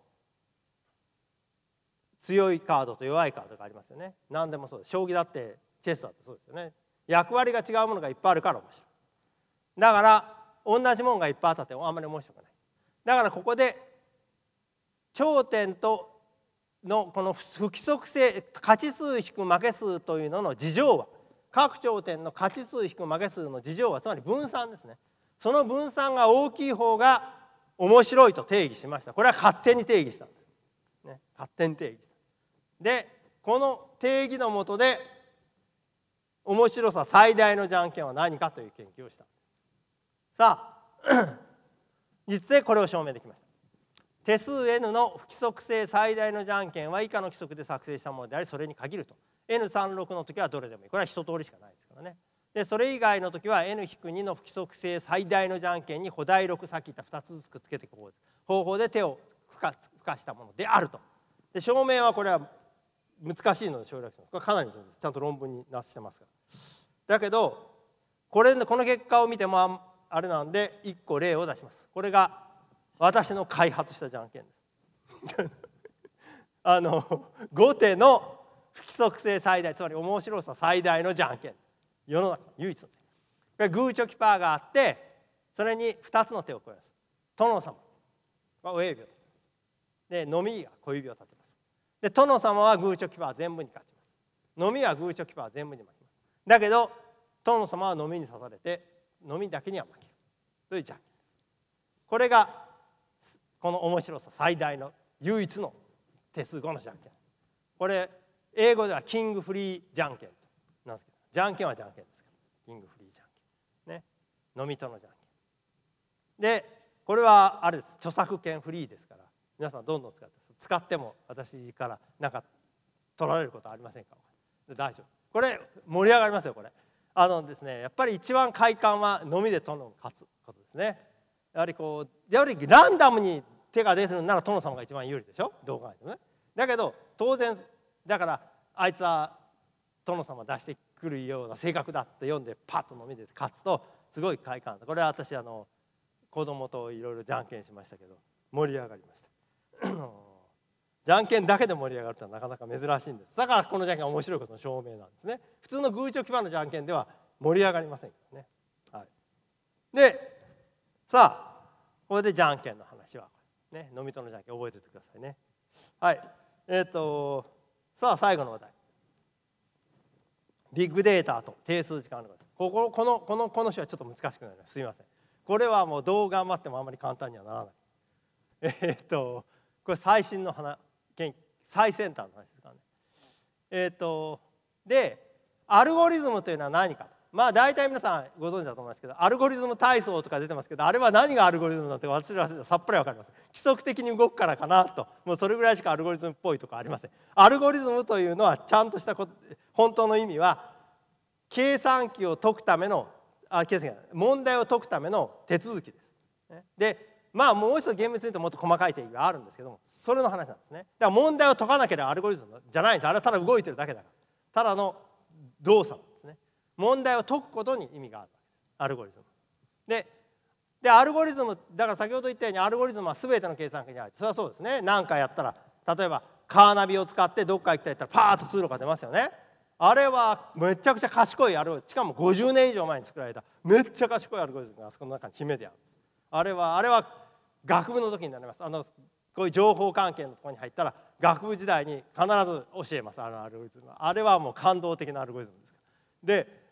ー、強いカードと弱いカードがありますよね何でもそうです将棋だってチェスだってそうですよね役割が違うものがいっぱいあるから面白いだから同じものがいっぱいあったってあんまり面白くないだからここで頂点とのこの不規則性価値数引く負け数というのの事情は各頂点の価値数引く負け数の事情はつまり分散ですねその分散が大きい方が面白いと定義しましたこれは勝手に定義したんです、ね、勝手に定義したでこの定義のもとで面白さ最大のじゃんけんは何かという研究をしたさあ 実でこれを証明できました手数 n の不規則性最大のじゃんけんは以下の規則で作成したものでありそれに限ると n36 の時はどれでもいいこれは一通りしかないですからねでそれ以外の時は n-2 の不規則性最大のじゃんけんに補題6さっき言った2つずつくっつけていく方法で手を付加付加したものであるとで証明はこれは難しいので省略しますこれかなりちゃんと論文になしてますからだけどこれこの結果を見てもあれなんで1個例を出しますこれが私の開発したじゃんけんですあの後手の不規則性最大つまり面白さ最大のじゃんけん世の中唯一のグーチョキパーがあってそれに2つの手を加えます殿様は親指を立てますで飲みが小指を立てますで殿様はグーチョキパー全部に勝ちます飲みはグーチョキパー全部に負けますだけど殿様は飲みに刺されて飲みだけには負けるというじゃんけんこれがこの面白さ最大の唯一の手数5のじゃんけんこれ英語ではキングフリーじゃんけんとなんですけどじゃんけんはじゃんけんですからキングフリーじゃんけんね飲みとのじゃんけんでこれはあれです著作権フリーですから皆さんどんどん使って使っても私からなんか取られることはありませんか大丈夫これ盛り上がりますよこれあのですねやっぱり一番快感は飲みでとの勝つことですねやはりこうやはりランダムに手が出るなら殿様が一番有利でしょどう考えてもねだけど当然だからあいつは殿様出してくるような性格だって読んでパッと飲み出て勝つとすごい快感これは私あの子供といろいろじゃんけんしましたけど盛り上がりました じゃんけんだけで盛り上がるとはなかなか珍しいんですだからこのじゃんけん面白いことの証明なんですね普通の偶一を基盤のじゃんけんでは盛り上がりませんね、はい、でさあこれでじゃんけんの話ね、飲みとのじゃんけん覚えててくださいね。はい。えっ、ー、と、さあ、最後の話題。ビッグデータと定数時間のことこここのこのこの種はちょっと難しくなります。すみません。これはもうどう頑張ってもあんまり簡単にはならない。えー、っと、これ最新の話、最先端の話ですからね。えー、っと、で、アルゴリズムというのは何かまあ大体皆さんご存知だと思いますけどアルゴリズム体操とか出てますけどあれは何がアルゴリズムなのて私らさっぱり分かりません規則的に動くからかなともうそれぐらいしかアルゴリズムっぽいとかありませんアルゴリズムというのはちゃんとしたこと本当の意味は計算機を解くためのあ計算機問題を解くための手続きです。でまあもう一つ厳密に言うともっと細かい定義があるんですけどもそれの話なんですねだから問題を解かなければアルゴリズムじゃないんですあれはただ動いてるだけだからただの動作問題を解くことに意味があるアルゴリズムででアルゴリズムだから先ほど言ったようにアルゴリズムは全ての計算機にあるそれはそうですね何回やったら例えばカーナビを使ってどっか行きたいったらパーッと通路が出ますよねあれはめちゃくちゃ賢いアルゴリズムしかも50年以上前に作られためっちゃ賢いアルゴリズムがあそこの中に秘めてあるあれはあれは学部の時になりますあのこういう情報関係のところに入ったら学部時代に必ず教えますあのアルゴリズムあれはもう感動的なアルゴリズムですで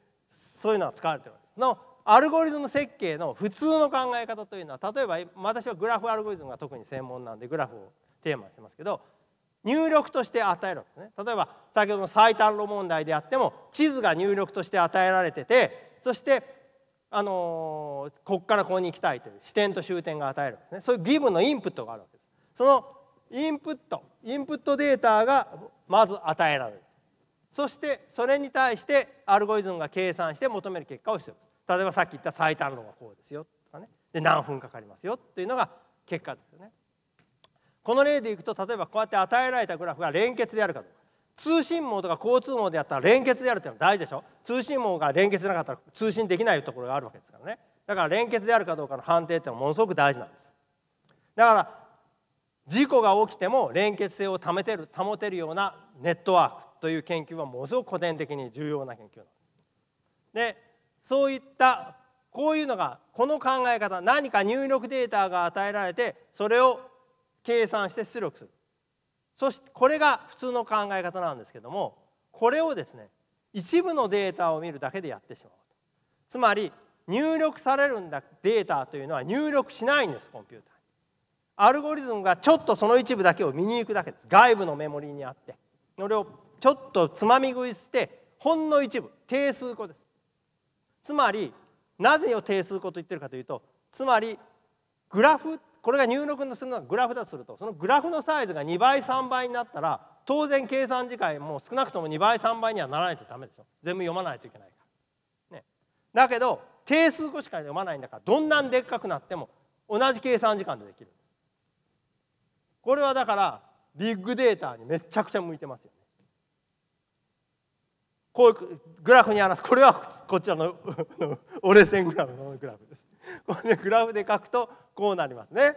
そういうのは使われています。のアルゴリズム設計の普通の考え方というのは例えば私はグラフアルゴリズムが特に専門なんでグラフをテーマにしてますけど入力として与えるんですね例えば先ほどの最短路問題であっても地図が入力として与えられててそしてあのー、ここからここに行きたいという視点と終点が与えるんですねそういう義務のインプットがあるわけですそのインプットインプットデータがまず与えられるそしてそれに対してアルゴリズムが計算して求める結果をして例えばさっき言った最短論がこうですよとかねで何分かかりますよというのが結果ですよねこの例でいくと例えばこうやって与えられたグラフが連結であるかどうか通信網とか交通網であったら連結であるっていうのは大事でしょ通信網が連結でなかったら通信できないところがあるわけですからねだから連結であるかどうかの判定っていうのはものすごく大事なんですだから事故が起きても連結性を保てる保てるようなネットワークという研究はものすごく古典的に重要な研究なんです。でそういったこういうのがこの考え方何か入力データが与えられてそれを計算して出力するそしてこれが普通の考え方なんですけどもこれをですね一部のデータを見るだけでやってしまうつまり入力されるんだデータというのは入力しないんですコンピューターにアルゴリズムがちょっとその一部だけを見に行くだけです外部のメモリーにあってそれをちょっとつまみ食いしてほんの一部定数個ですつまりなぜを定数個と言ってるかというとつまりグラフこれが入力するのはグラフだとするとそのグラフのサイズが2倍3倍になったら当然計算時間も少なくとも2倍3倍にはならないとダメでしょ全部読まないといけないから。ね、だけど定数個しか読まないんだからどんなんでっかくなっても同じ計算時間でできる。これはだからビッグデータにめちゃくちゃ向いてますよ。こういうグラフに表すこれはこちらの折れ線グラフのグラフです。これ、ね、グラフで書くとこうなりますね。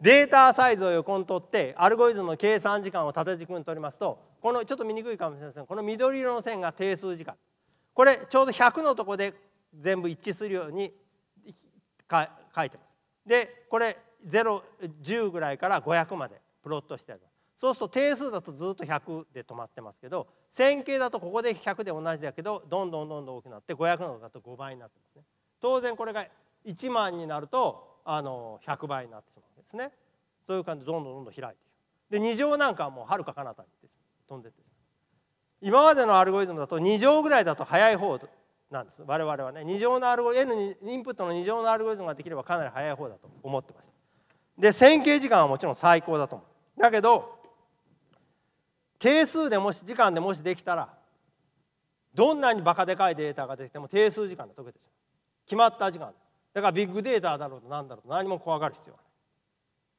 データサイズを横に取ってアルゴリズムの計算時間を縦軸に取りますとこのちょっと見にくいかもしれませんこの緑色の線が定数時間これちょうど100のとこで全部一致するようにか書いてます。でこれ010ぐらいから500までプロットしてあります。そうすると定数だとずっと100で止まってますけど線形だとここで100で同じだけどどんどんどんどん大きくなって500のだと5倍になってますね。当然これが1万になるとあの100倍になってしまうんですね。そういう感じでどんどんどんどん開いていく。で2乗なんかはもうはるか彼方に飛んでって今までのアルゴリズムだと2乗ぐらいだと速い方なんです我々はね2乗のアルゴ N にインプットの2乗のアルゴリズムができればかなり速い方だと思ってましたで線形時間はもちろん最高だと思うだけど定数でもし時間でもしできたらどんなにバカでかいデータができても定数時間で解けてしまう決まった時間だからビッグデータだろうと何だろうと何も怖がる必要はない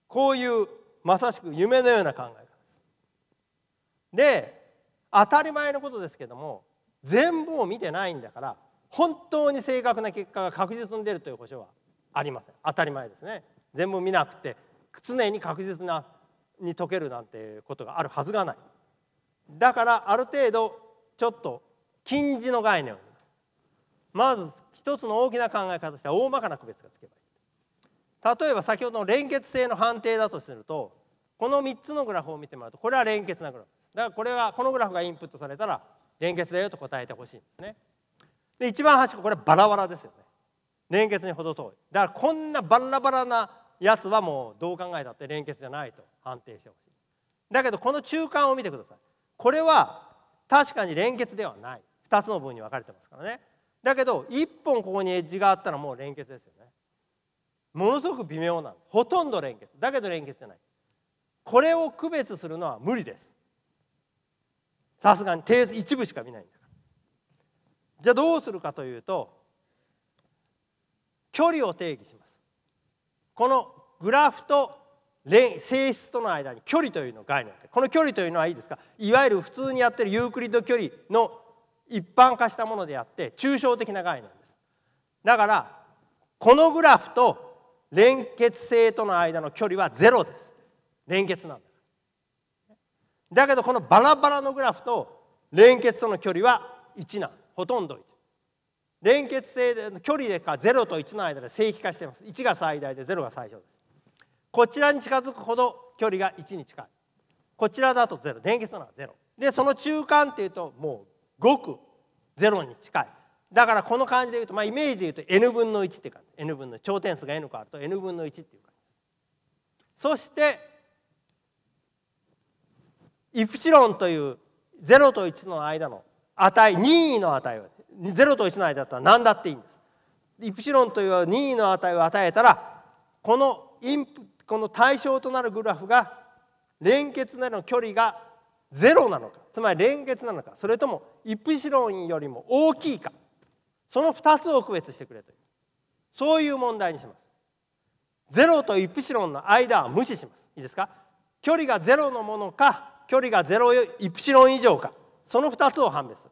こういうまさしく夢のような考え方ですで当たり前のことですけども全部を見てないんだから本当に正確な結果が確実に出るという保証はありません当たり前ですね全部見なくて常に確実なに解けるなんてことがあるはずがないだからある程度ちょっと近似の概念まず一つの大きな考え方としては大まかな区別がつけばいい例えば先ほどの連結性の判定だとするとこの3つのグラフを見てもらうとこれは連結なグラフだからこれはこのグラフがインプットされたら連結だよと答えてほしいんですねで一番端っここれはバラバラですよね連結にほど遠いだからこんなバラバラなやつはもうどう考えたって連結じゃないと判定してほしいだけどこの中間を見てくださいこれは確かに連結ではない2つの分に分かれてますからねだけど1本ここにエッジがあったらもう連結ですよねものすごく微妙なほとんど連結だけど連結じゃないこれを区別するのは無理ですさすがに定数一部しか見ないんだからじゃあどうするかというと距離を定義しますこのグラフと性質との間に距離というの概念この距離というのはいいですかいわゆる普通にやってるユークリッド距離の一般化したものであって抽象的な概念ですだからこのグラフと連結性との間の距離はゼロです連結なんだだけどこのバラバラのグラフと連結との距離は1なんほとんど1連結性で距離でか0と1の間で正規化してます1が最大で0が最小ですこちらに近づくほど距離が1に近いこちらだと0電気素なら0でその中間っていうともうごく0に近いだからこの感じで言うと、まあ、イメージで言うと n 分の1っていうか n 分の頂点数が n 個あると n 分の1っていうかそしてイプシロンという0と1の間の値任意の値を0と1の間だったら何だっていいんです。イプシロンという任意の値を与えたらこのインプこの対象となるグラフが連結なの距離がロなのかつまり連結なのかそれともイプシロンよりも大きいかその2つを区別してくれというそういう問題にします。ロとイプシロンの間は無視します。いいですか距離が0のものか距離が0イプシロン以上かその2つを判別す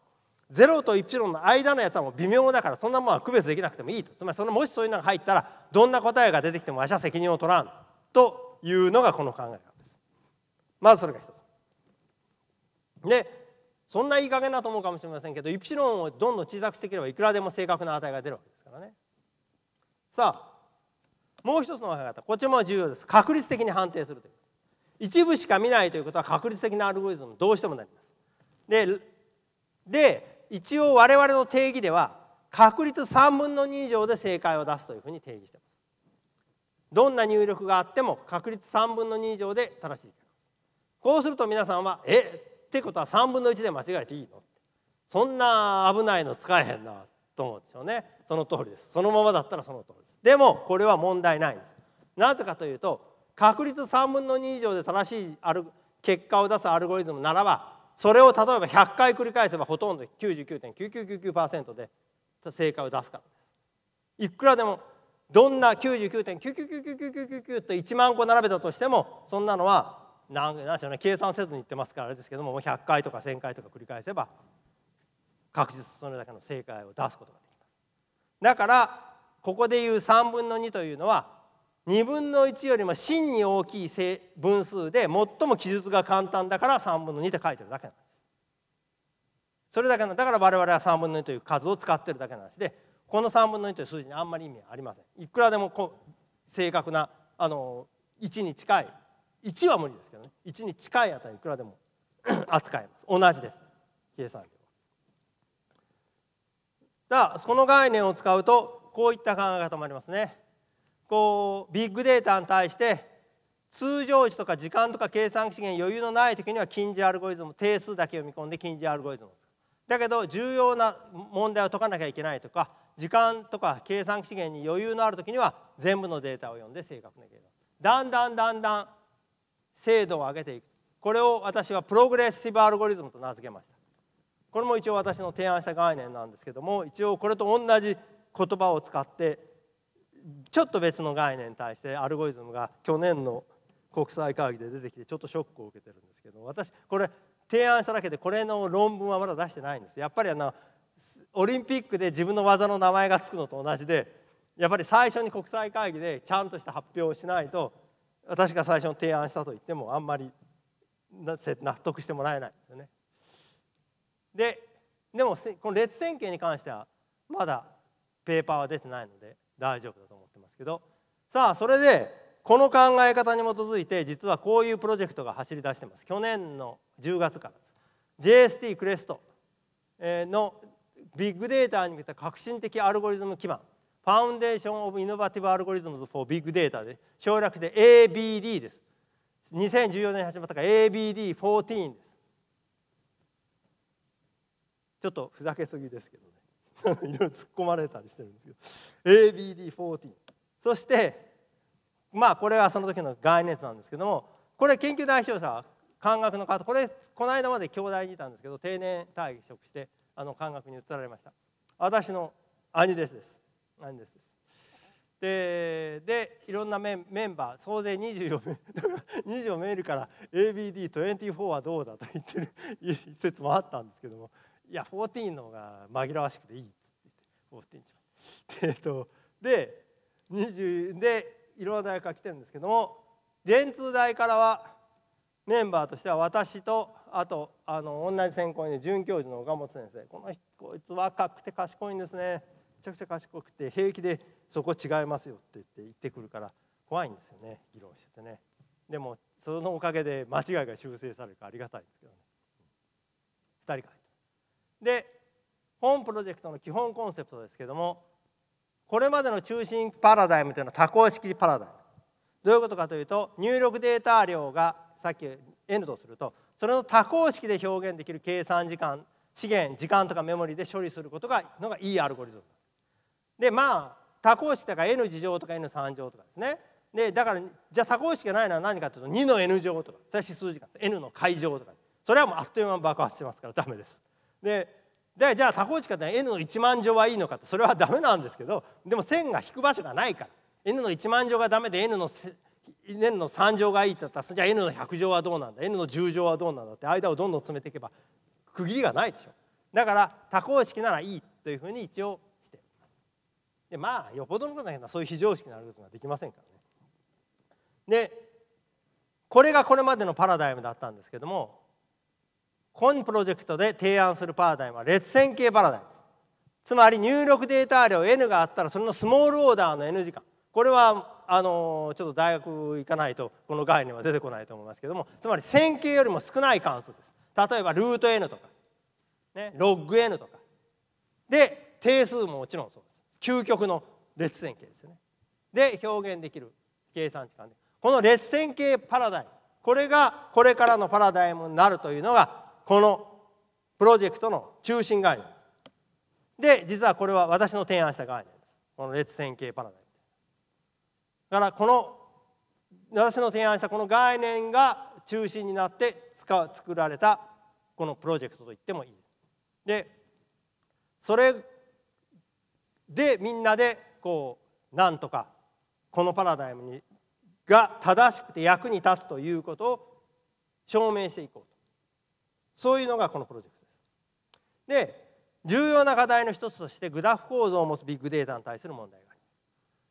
る。とイプシロンの間のやつはもう微妙だからそんなものは区別できなくてもいいとつまりそのもしそういうのが入ったらどんな答えが出てきてもわしは責任を取らんというのがこの考え方ですまずそれが一つでそんないい加減なと思うかもしれませんけどイプシロンをどんどん小さくしていければいくらでも正確な値が出るわけですからねさあもう一つの考え方こっちも重要です確率的に判定するという一部しか見ないということは確率的なアルゴリズムどうしてもなりますでで一応我々の定義では確率3分の2以上で正解を出すというふうに定義してますどんな入力があっても確率3分の2以上で正しいこうすると皆さんは「えってことは3分の1で間違えていいの?」そんな危ないの使えへんなと思うんでしょうねその通りですそのままだったらその通りですでもこれは問題ないんですなぜかというと確率3分の2以上で正しいある結果を出すアルゴリズムならばそれを例えば100回繰り返せばほとんど99.9999%で正解を出すからですいくらでもどんな99.9999999と1万個並べたとしてもそんなのは何でしょうね計算せずに言ってますからあれですけどももう100回とか1,000回とか繰り返せば確実それだけの正解を出すことができます。だからここでいう3分の2というのは2分の1よりも真に大きい分数で最も記述が簡単だから3分の2って書いてるだけなんです。それだけだから我々は3分の2という数を使ってるだけなんです。でこの3分の2という数字にあんまり意味ありませんいくらでもこ正確なあの1に近い1は無理ですけどね1に近い値いくらでも 扱えます同じです計算量は。だその概念を使うとこういった考え方もありますね。こうビッグデータに対して通常時とか時間とか計算資源余裕のない時には近似アルゴリズム定数だけ読み込んで近似アルゴリズムだけど重要な問題を解かなきゃいけないとか時間とか計算資源に余裕のある時には全部のデータを読んで正確な計算だんだんだんだん精度を上げていくこれを私はプログレッシブアルゴリズムと名付けましたこれも一応私の提案した概念なんですけども一応これと同じ言葉を使ってちょっと別の概念に対してアルゴリズムが去年の国際会議で出てきてちょっとショックを受けてるんですけど私これ提案しただけでこれの論文はまだ出してないんですやっぱりあのオリンピックで自分の技の名前が付くのと同じでやっぱり最初に国際会議でちゃんとした発表をしないと私が最初に提案したと言ってもあんまり納得してもらえないんですよね。ででもこの列宣形に関してはまだペーパーは出てないので大丈夫だと思ってますけどさあそれでこの考え方に基づいて実はこういうプロジェクトが走り出してます去年の10月からです JST クレストのビッグデータに向けた革新的アルゴリズム基盤ファウンデーション・オブ・イノバティブ・アルゴリズムズ・フォー・ビッグデータで省略で ABD です2014年始まったから ABD14 ですちょっとふざけすぎですけどねいろいろ突っ込まれたりしてるんですけど ABD14 そしてまあこれはその時の概念図なんですけどもこれ研究代表者感覚の方これこの間まで京大にいたんですけど定年退職してあの感覚に移られました私の兄弟子です兄弟子ですででいろんなメンメンバー総勢24名24メールから ABD24 はどうだと言ってる説もあったんですけどもいや14の方が紛らわしくていいっつって14にしで,、えっと、で20でいろんな大学が来てるんですけども電通大からはメンバーとしては私とあとあの同じ専攻に准教授の岡本先生この人こいつ若くて賢いんですねめちゃくちゃ賢くて平気でそこ違いますよって言って言ってくるから怖いんですよね議論しててねでもそのおかげで間違いが修正されるかありがたいんですけどね2人かで本プロジェクトの基本コンセプトですけどもこれまでの中心パラダイムというのは多項式パラダイムどういうことかというと入力データ量がさっき N とするとそれの多項式で表現できる計算時間資源時間とかメモリで処理することがのがいいアルゴリズムでまあ多項式だから N 次乗とか N3 乗とかですねでだからじゃあ多項式がないのは何かというと2の N 乗とかそれは指数時間 N の解乗とかそれはもうあっという間に爆発してますからダメですででじゃあ多項式ら N の1万乗はいいのかってそれはダメなんですけどでも線が引く場所がないから N の1万乗がダメで N の n の3乗がいいっったらじゃあ n の100乗はどうなんだ n の10乗はどうなんだって間をどんどん詰めていけば区切りがないでしょだから多項式ならいいというふうに一応してますでまあよほどのことなけれそういう非常識のあルことズはできませんからねでこれがこれまでのパラダイムだったんですけども今プロジェクトで提案するパラダイムは列線形パラダイムつまり入力データ量 n があったらそれのスモールオーダーの n 時間これはあのちょっと大学行かないとこの概念は出てこないと思いますけどもつまり線形よりも少ない関数です例えばルート n とか、ね、ログ n とかで定数ももちろんそうです究極の列線形ですよねで表現できる計算時間でこの列線形パラダイムこれがこれからのパラダイムになるというのがこのプロジェクトの中心概念ですで実はこれは私の提案した概念ですこの列線形パラダイムだからこの私の提案したこの概念が中心になって使作られたこのプロジェクトと言ってもいいででそれでみんなでこうなんとかこのパラダイムにが正しくて役に立つということを証明していこうとそういうのがこのプロジェクトです。で重要な課題の一つとしてグラフ構造を持つビッグデータに対する問題が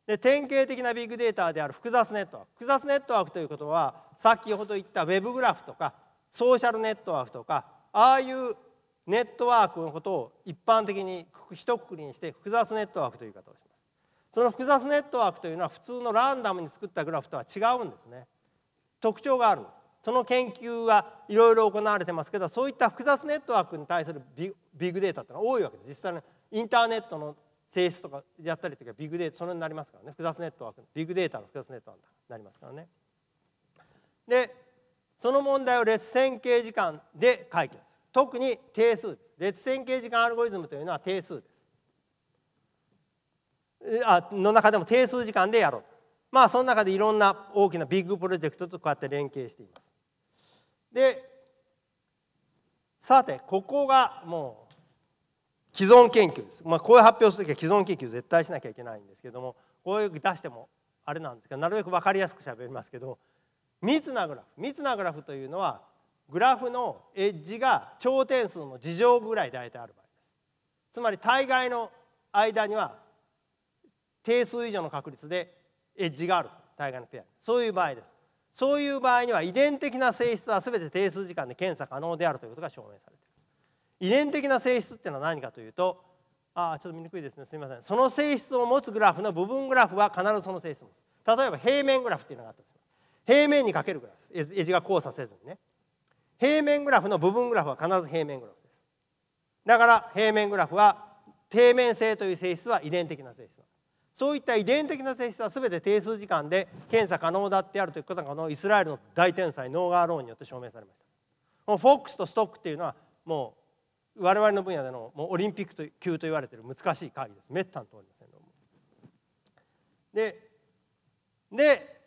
で典型的なビッグデータである複雑ネットワーク複雑ネットワークということは先ほど言ったウェブグラフとかソーシャルネットワークとかああいうネットワークのことを一般的に一括りにして複雑ネットワークという言い方をしますその複雑ネットワークというのは普通のランダムに作ったグラフとは違うんですね特徴があるんですその研究はいろいろ行われてますけどそういった複雑ネットワークに対するビッグデータってのは多いわけです実際のインターネットの性質とかやったりとかビッグデータそれになりますからね複雑ネットワークビッグデータの複雑ネットワークになりますからねでその問題を列線形時間で解決特に定数です列線形時間アルゴリズムというのは定数ですあの中でも定数時間でやろうまあその中でいろんな大きなビッグプロジェクトとこうやって連携していますでさてここがもう既存研究です、まあ、こういう発表する時は既存研究絶対しなきゃいけないんですけどもこういう出してもあれなんですけどなるべく分かりやすくしゃべりますけど密なグラフ密なグラフというのはグラフのエッジが頂点数の事乗ぐらい大体ある場合ですつまり大概の間には定数以上の確率でエッジがある大概のペアそういう場合ですそういう場合には遺伝的な性質は全て定数時間で検査可能であるということが証明されす遺伝的な性質っていうのは何かというとあちょっと見にくいですねすみませんその性質を持つグラフの部分グラフは必ずその性質を持つ例えば平面グラフっていうのがあったんです平面にかけるグラフです絵が交差せずにね平面グラフの部分グラフは必ず平面グラフですだから平面グラフは底面性という性質は遺伝的な性質そういった遺伝的な性質は全て定数時間で検査可能だってあるということがこのイスラエルの大天才ノーガー・ローンによって証明されましたフォックスとストックっていうのはも我々の分野でのもうオリンピックと級と言われている難しい会議ですめったに通りませんでで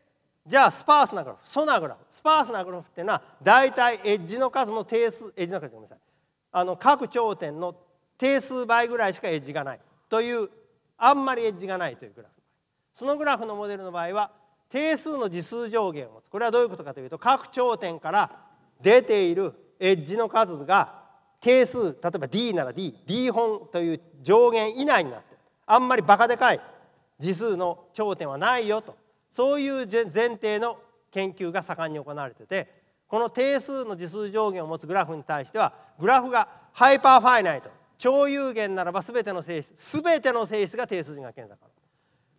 じゃあスパースなグラフソナグラフスパースなグラフっていうのは大体エッジの数の定数エッジの数ごめんなさいあの各頂点の定数倍ぐらいしかエッジがないというあんまりエッジがないというグラフそのグラフのモデルの場合は定数の次数上限を持つこれはどういうことかというと各頂点から出ているエッジの数が定数例えば D なら DD 本という上限以内になってあんまりバカでかい字数の頂点はないよとそういう前提の研究が盛んに行われててこの定数の字数上限を持つグラフに対してはグラフがハイパーファイナイト超有限ならば全ての性質全ての性質が定数人が検査可能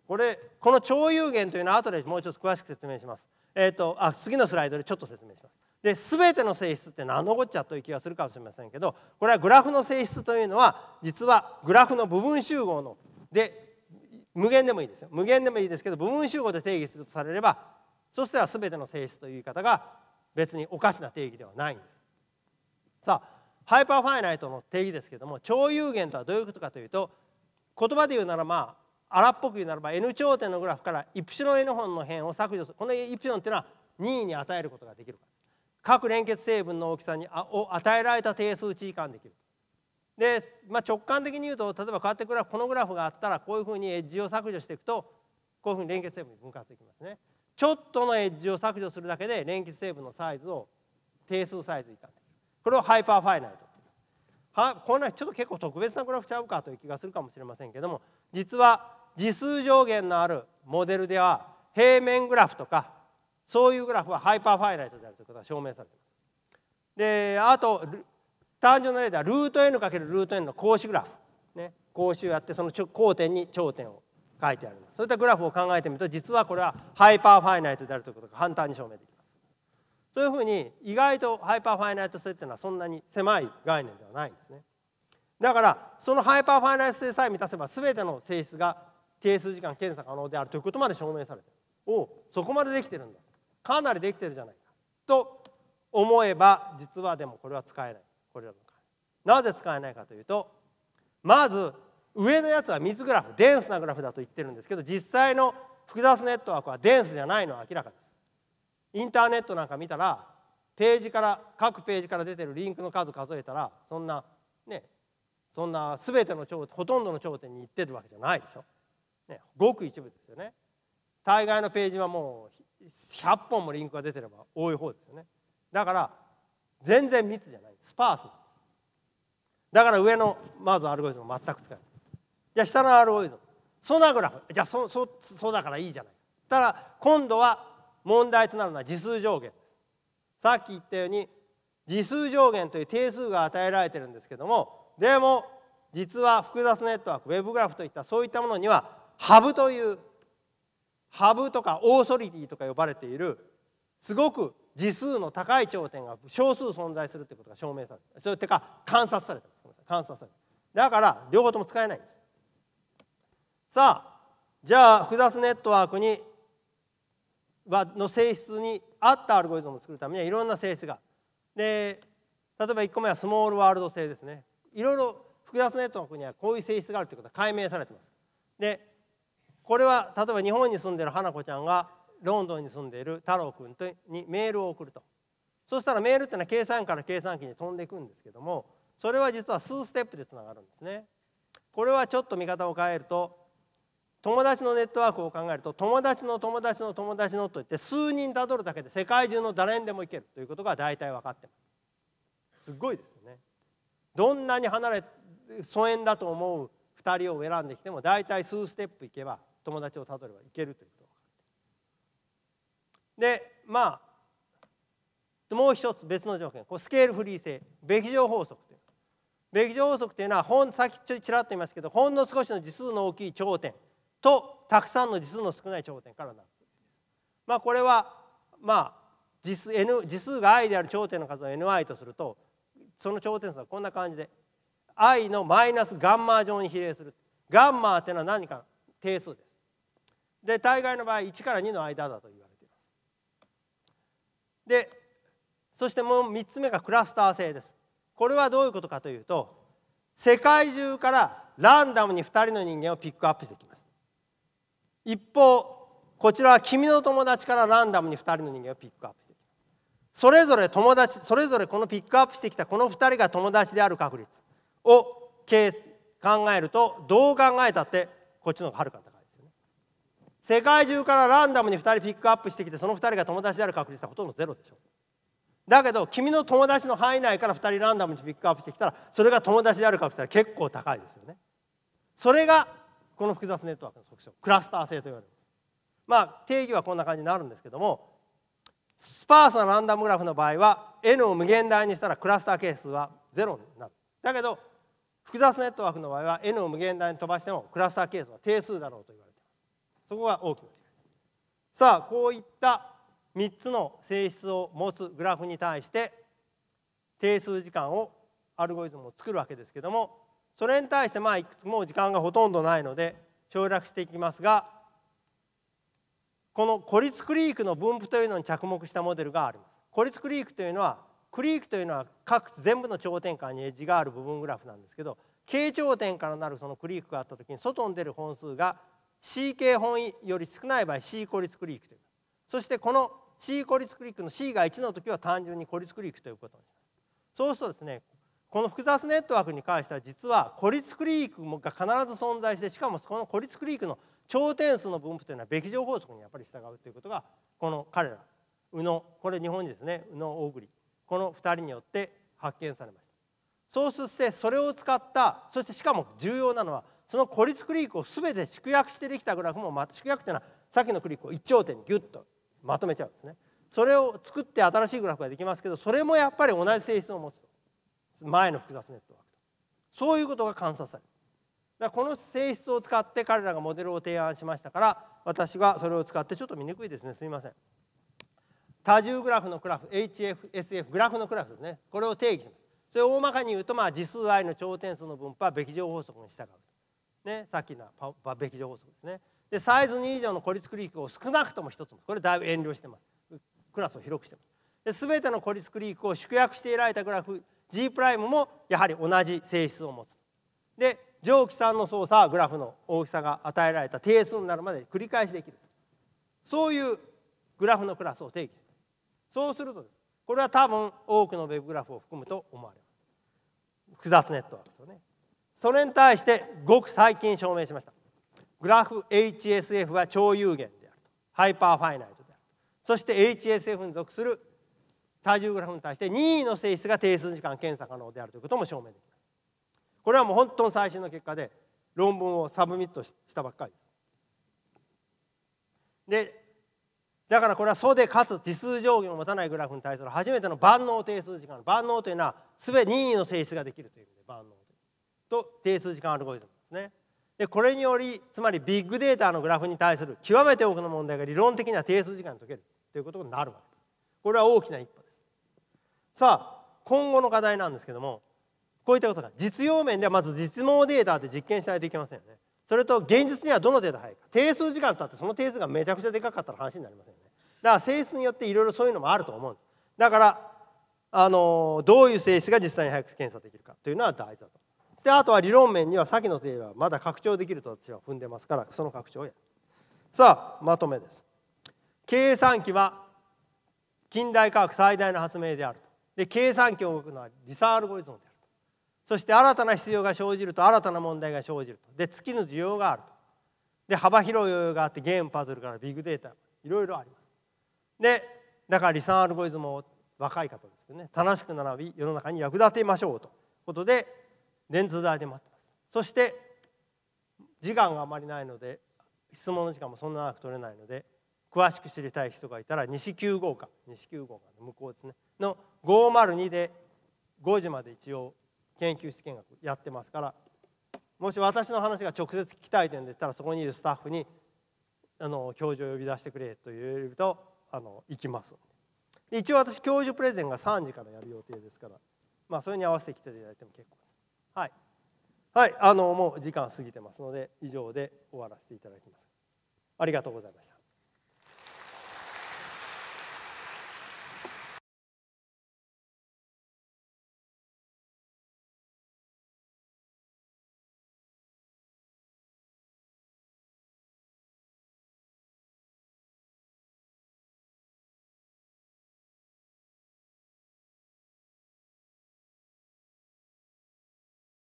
これこの超有限というのは後でもうっと詳しく説明しますえっ、ー、とあ次のスライドでちょっと説明しますで全ての性質って何のこっちゃという気がするかもしれませんけどこれはグラフの性質というのは実はグラフの部分集合ので無限でもいいですよ無限でもいいですけど部分集合で定義するとされればそしたら全ての性質という言い方が別におかしな定義ではないんです。さあハイパーファイナイトの定義ですけども超有限とはどういうことかというと言葉で言うならまあ荒っぽく言うならば N 頂点のグラフからイプシロン N 本の辺を削除するこのイプシロンっていうのは任意に与えることができるから。各連結成分の大きさにあを与えられた定数値移管できる。で、まあ、直感的に言うと例えばうやってグラフこのグラフがあったらこういうふうにエッジを削除していくとこういうふうに連結成分に分割できますね。ちょっとのエッジを削除するだけで連結成分のサイズを定数サイズ以下これをハイパーファイナルとはこんなちょっと結構特別なグラフちゃうかという気がするかもしれませんけども実は次数上限のあるモデルでは平面グラフとかそういうグラフはハイパーファイライトであるということが証明されています。であと単純な例ではルート n かけるルート n の格子グラフ、ね、格子をやってその交点に頂点を書いてあるそういったグラフを考えてみると実はこれはハイパーファイナイトであるということが簡単に証明できます。そういうふうに意外とハイパーファイナイト性っていうのはそんなに狭い概念ではないんですね。だからそのハイパーファイナイト性さえ満たせば全ての性質が定数時間検査可能であるということまで証明されておおそこまでできてるんだかなりできてるじゃないかと思えば実はでもこれは使えないこれらのなぜ使えないかというとまず上のやつは水グラフデンスなグラフだと言ってるんですけど実際の複雑ネットワークはデンスじゃないのは明らかですインターネットなんか見たらページから各ページから出てるリンクの数数えたらそんなねそんな全ての頂ほとんどの頂点に行ってるわけじゃないでしょ、ね、ごく一部ですよね大概のページはもう100本もリンクが出てれば多い方ですよねだから全然密じゃないスパースですだから上のまずアルゴリズム全く使えないじゃあ下のアルゴリズムソナグラフじゃあそそそうだからいいじゃないただ今度は問題となるのは次数上限さっき言ったように次数上限という定数が与えられてるんですけどもでも実は複雑ネットワークウェブグラフといったそういったものにはハブというハブとかオーソリティとか呼ばれているすごく時数の高い頂点が少数存在するということが証明されたそれてか観察された観察されただから両方とも使えないんですさあじゃあ複雑ネットワークにの性質に合ったアルゴリズムを作るためにはいろんな性質がで例えば1個目はスモールワールド性ですねいろいろ複雑ネットワークにはこういう性質があるということが解明されてますでこれは例えば日本に住んでる花子ちゃんがロンドンに住んでいる太郎君とにメールを送るとそしたらメールっていうのは計算から計算機に飛んでいくんですけどもそれは実は数ステップでつながるんですね。これはちょっと見方を変えると友達のネットワークを考えると友達の友達の友達のといって数人たどるだけで世界中の誰にでも行けるということが大体分かってます。すごいですよね。どんなに離れ疎遠だと思う2人を選んできても大体数ステップ行けば友達をたどればいけるということが分かってでまあもう一つ別の条件これスケールフリー性べき条法則というべき条法則というのはほんさっきちょちらっと言いますけどほんの少しの次数の大きい頂点とたくさんの次数の少ない頂点からなるまあこれはまあ次数 N 次数が i である頂点の数を ni とするとその頂点数はこんな感じで i のマイナスガンマ上に比例するガンマっていうのは何か定数ですで大概の場合1から2の間だと言われていますでそしてもう3つ目がクラスター性ですこれはどういうことかというと世界中からランダムに2人の人間をピックアップしてきます一方こちらは君の友達からランダムに2人の人間をピックアップしてきますそれぞれ友達それぞれこのピックアップしてきたこの2人が友達である確率を考えるとどう考えたってこっちの方がはるか高い世界中からランダムに2人ピックアップしてきてその2人が友達である確率はほとんどゼロでしょだけど君の友達の範囲内から2人ランダムにピックアップしてきたらそれが友達である確率は結構高いですよねそれがこの複雑ネットワークの特徴クラスター性と言われるまあ定義はこんな感じになるんですけどもスパースなランダムグラフの場合は n を無限大にしたらクラスター係数はゼロになるだけど複雑ネットワークの場合は n を無限大に飛ばしてもクラスター係数は定数だろうというそこが大きな違いさあこういった3つの性質を持つグラフに対して定数時間をアルゴリズムを作るわけですけどもそれに対してまあいくつも時間がほとんどないので省略していきますがこの孤立クリークの分布というのに着目したモデルがあります。孤立クリークというのはクリークというのは各全部の頂点間にエッジがある部分グラフなんですけど傾頂点からなるそのクリークがあった時に外に出る本数が CK 本位より少ない場合 C 孤立クリークというそしてこの C 孤立クリークの C が1の時は単純に孤立クリークということにますそうするとですねこの複雑ネットワークに関しては実は孤立クリークが必ず存在してしかもこの孤立クリークの頂点数の分布というのはべき条法則にやっぱり従うということがこの彼ら宇野これ日本人ですね宇野大栗この2人によって発見されましたそうしてそれを使ったそしてしかも重要なのはその孤立クリークを全て縮約してできたグラフも、ま、縮約っていうのはさっきのクリークを一頂点にギュッとまとめちゃうんですね。それを作って新しいグラフができますけどそれもやっぱり同じ性質を持つと前の複雑ネットワークとそういうことが観察されるだからこの性質を使って彼らがモデルを提案しましたから私はそれを使ってちょっと見にくいですねすいません多重グラフのグラフ HFSF グラフのグラフですねこれを定義しますそれを大まかに言うと、まあ、次数 i の頂点数の分布はべき乗法則に従うね、さっきのバーベキ情報則ですねでサイズ2以上の孤立クリークを少なくとも1つこれだいぶ遠慮してますクラスを広くしてますで全ての孤立クリークを縮約していられたグラフ G' もやはり同じ性質を持つで蒸気酸の操作はグラフの大きさが与えられた定数になるまで繰り返しできるそういうグラフのクラスを定義しますそうするとこれは多分多くの Web グラフを含むと思われます複雑ネットワークとねそれに対してごく最近証明しましたグラフ HSF は超有限であるとハイパーファイナイトであるそして HSF に属する体重グラフに対して任意の性質が定数時間検査可能であるということも証明できますこれはもう本当の最新の結果で論文をサブミットしたばっかりですでだからこれは素でかつ時数上限を持たないグラフに対する初めての万能定数時間万能というのは全て任意の性質ができるという意味で万能と定数時間アルゴリズムですね。でこれによりつまりビッグデータのグラフに対する極めて多くの問題が理論的には定数時間に解けるということになるわけです。これは大きな一歩です。さあ今後の課題なんですけどもこういったことが実用面ではまず実能データで実験しないといけませんよね。それと現実にはどのデータ入るか定数時間とあってその定数がめちゃくちゃでかかったら話になりませんよね。だから性質によっていろいろそういうのもあると思うんです。だからあのどういう性質が実際に早く検査できるかというのは大事だと。であとは理論面には先の定理はまだ拡張できると私は踏んでますからその拡張をやるさあまとめです計算機は近代科学最大の発明であるとで計算機を動くのはリサールゴリズムであるとそして新たな必要が生じると新たな問題が生じるとで月の需要があるとで幅広い余裕があってゲームパズルからビッグデータいろいろありますでだからリサールゴリズムを若い方ですけどね楽しく学び世の中に役立てましょうということで電通代で待ってますそして時間があまりないので質問の時間もそんな長く取れないので詳しく知りたい人がいたら西9号か西9号かの向こうですねの502で5時まで一応研究室見学やってますからもし私の話が直接聞きたい点で言ったらそこにいるスタッフにあの教授を呼び出してくれと言えるとあの行きます一応私教授プレゼンが3時からやる予定ですからまあそれに合わせて来ていただいても結構はい、はい、あのもう時間過ぎてますので以上で終わらせていただきますありがとうございました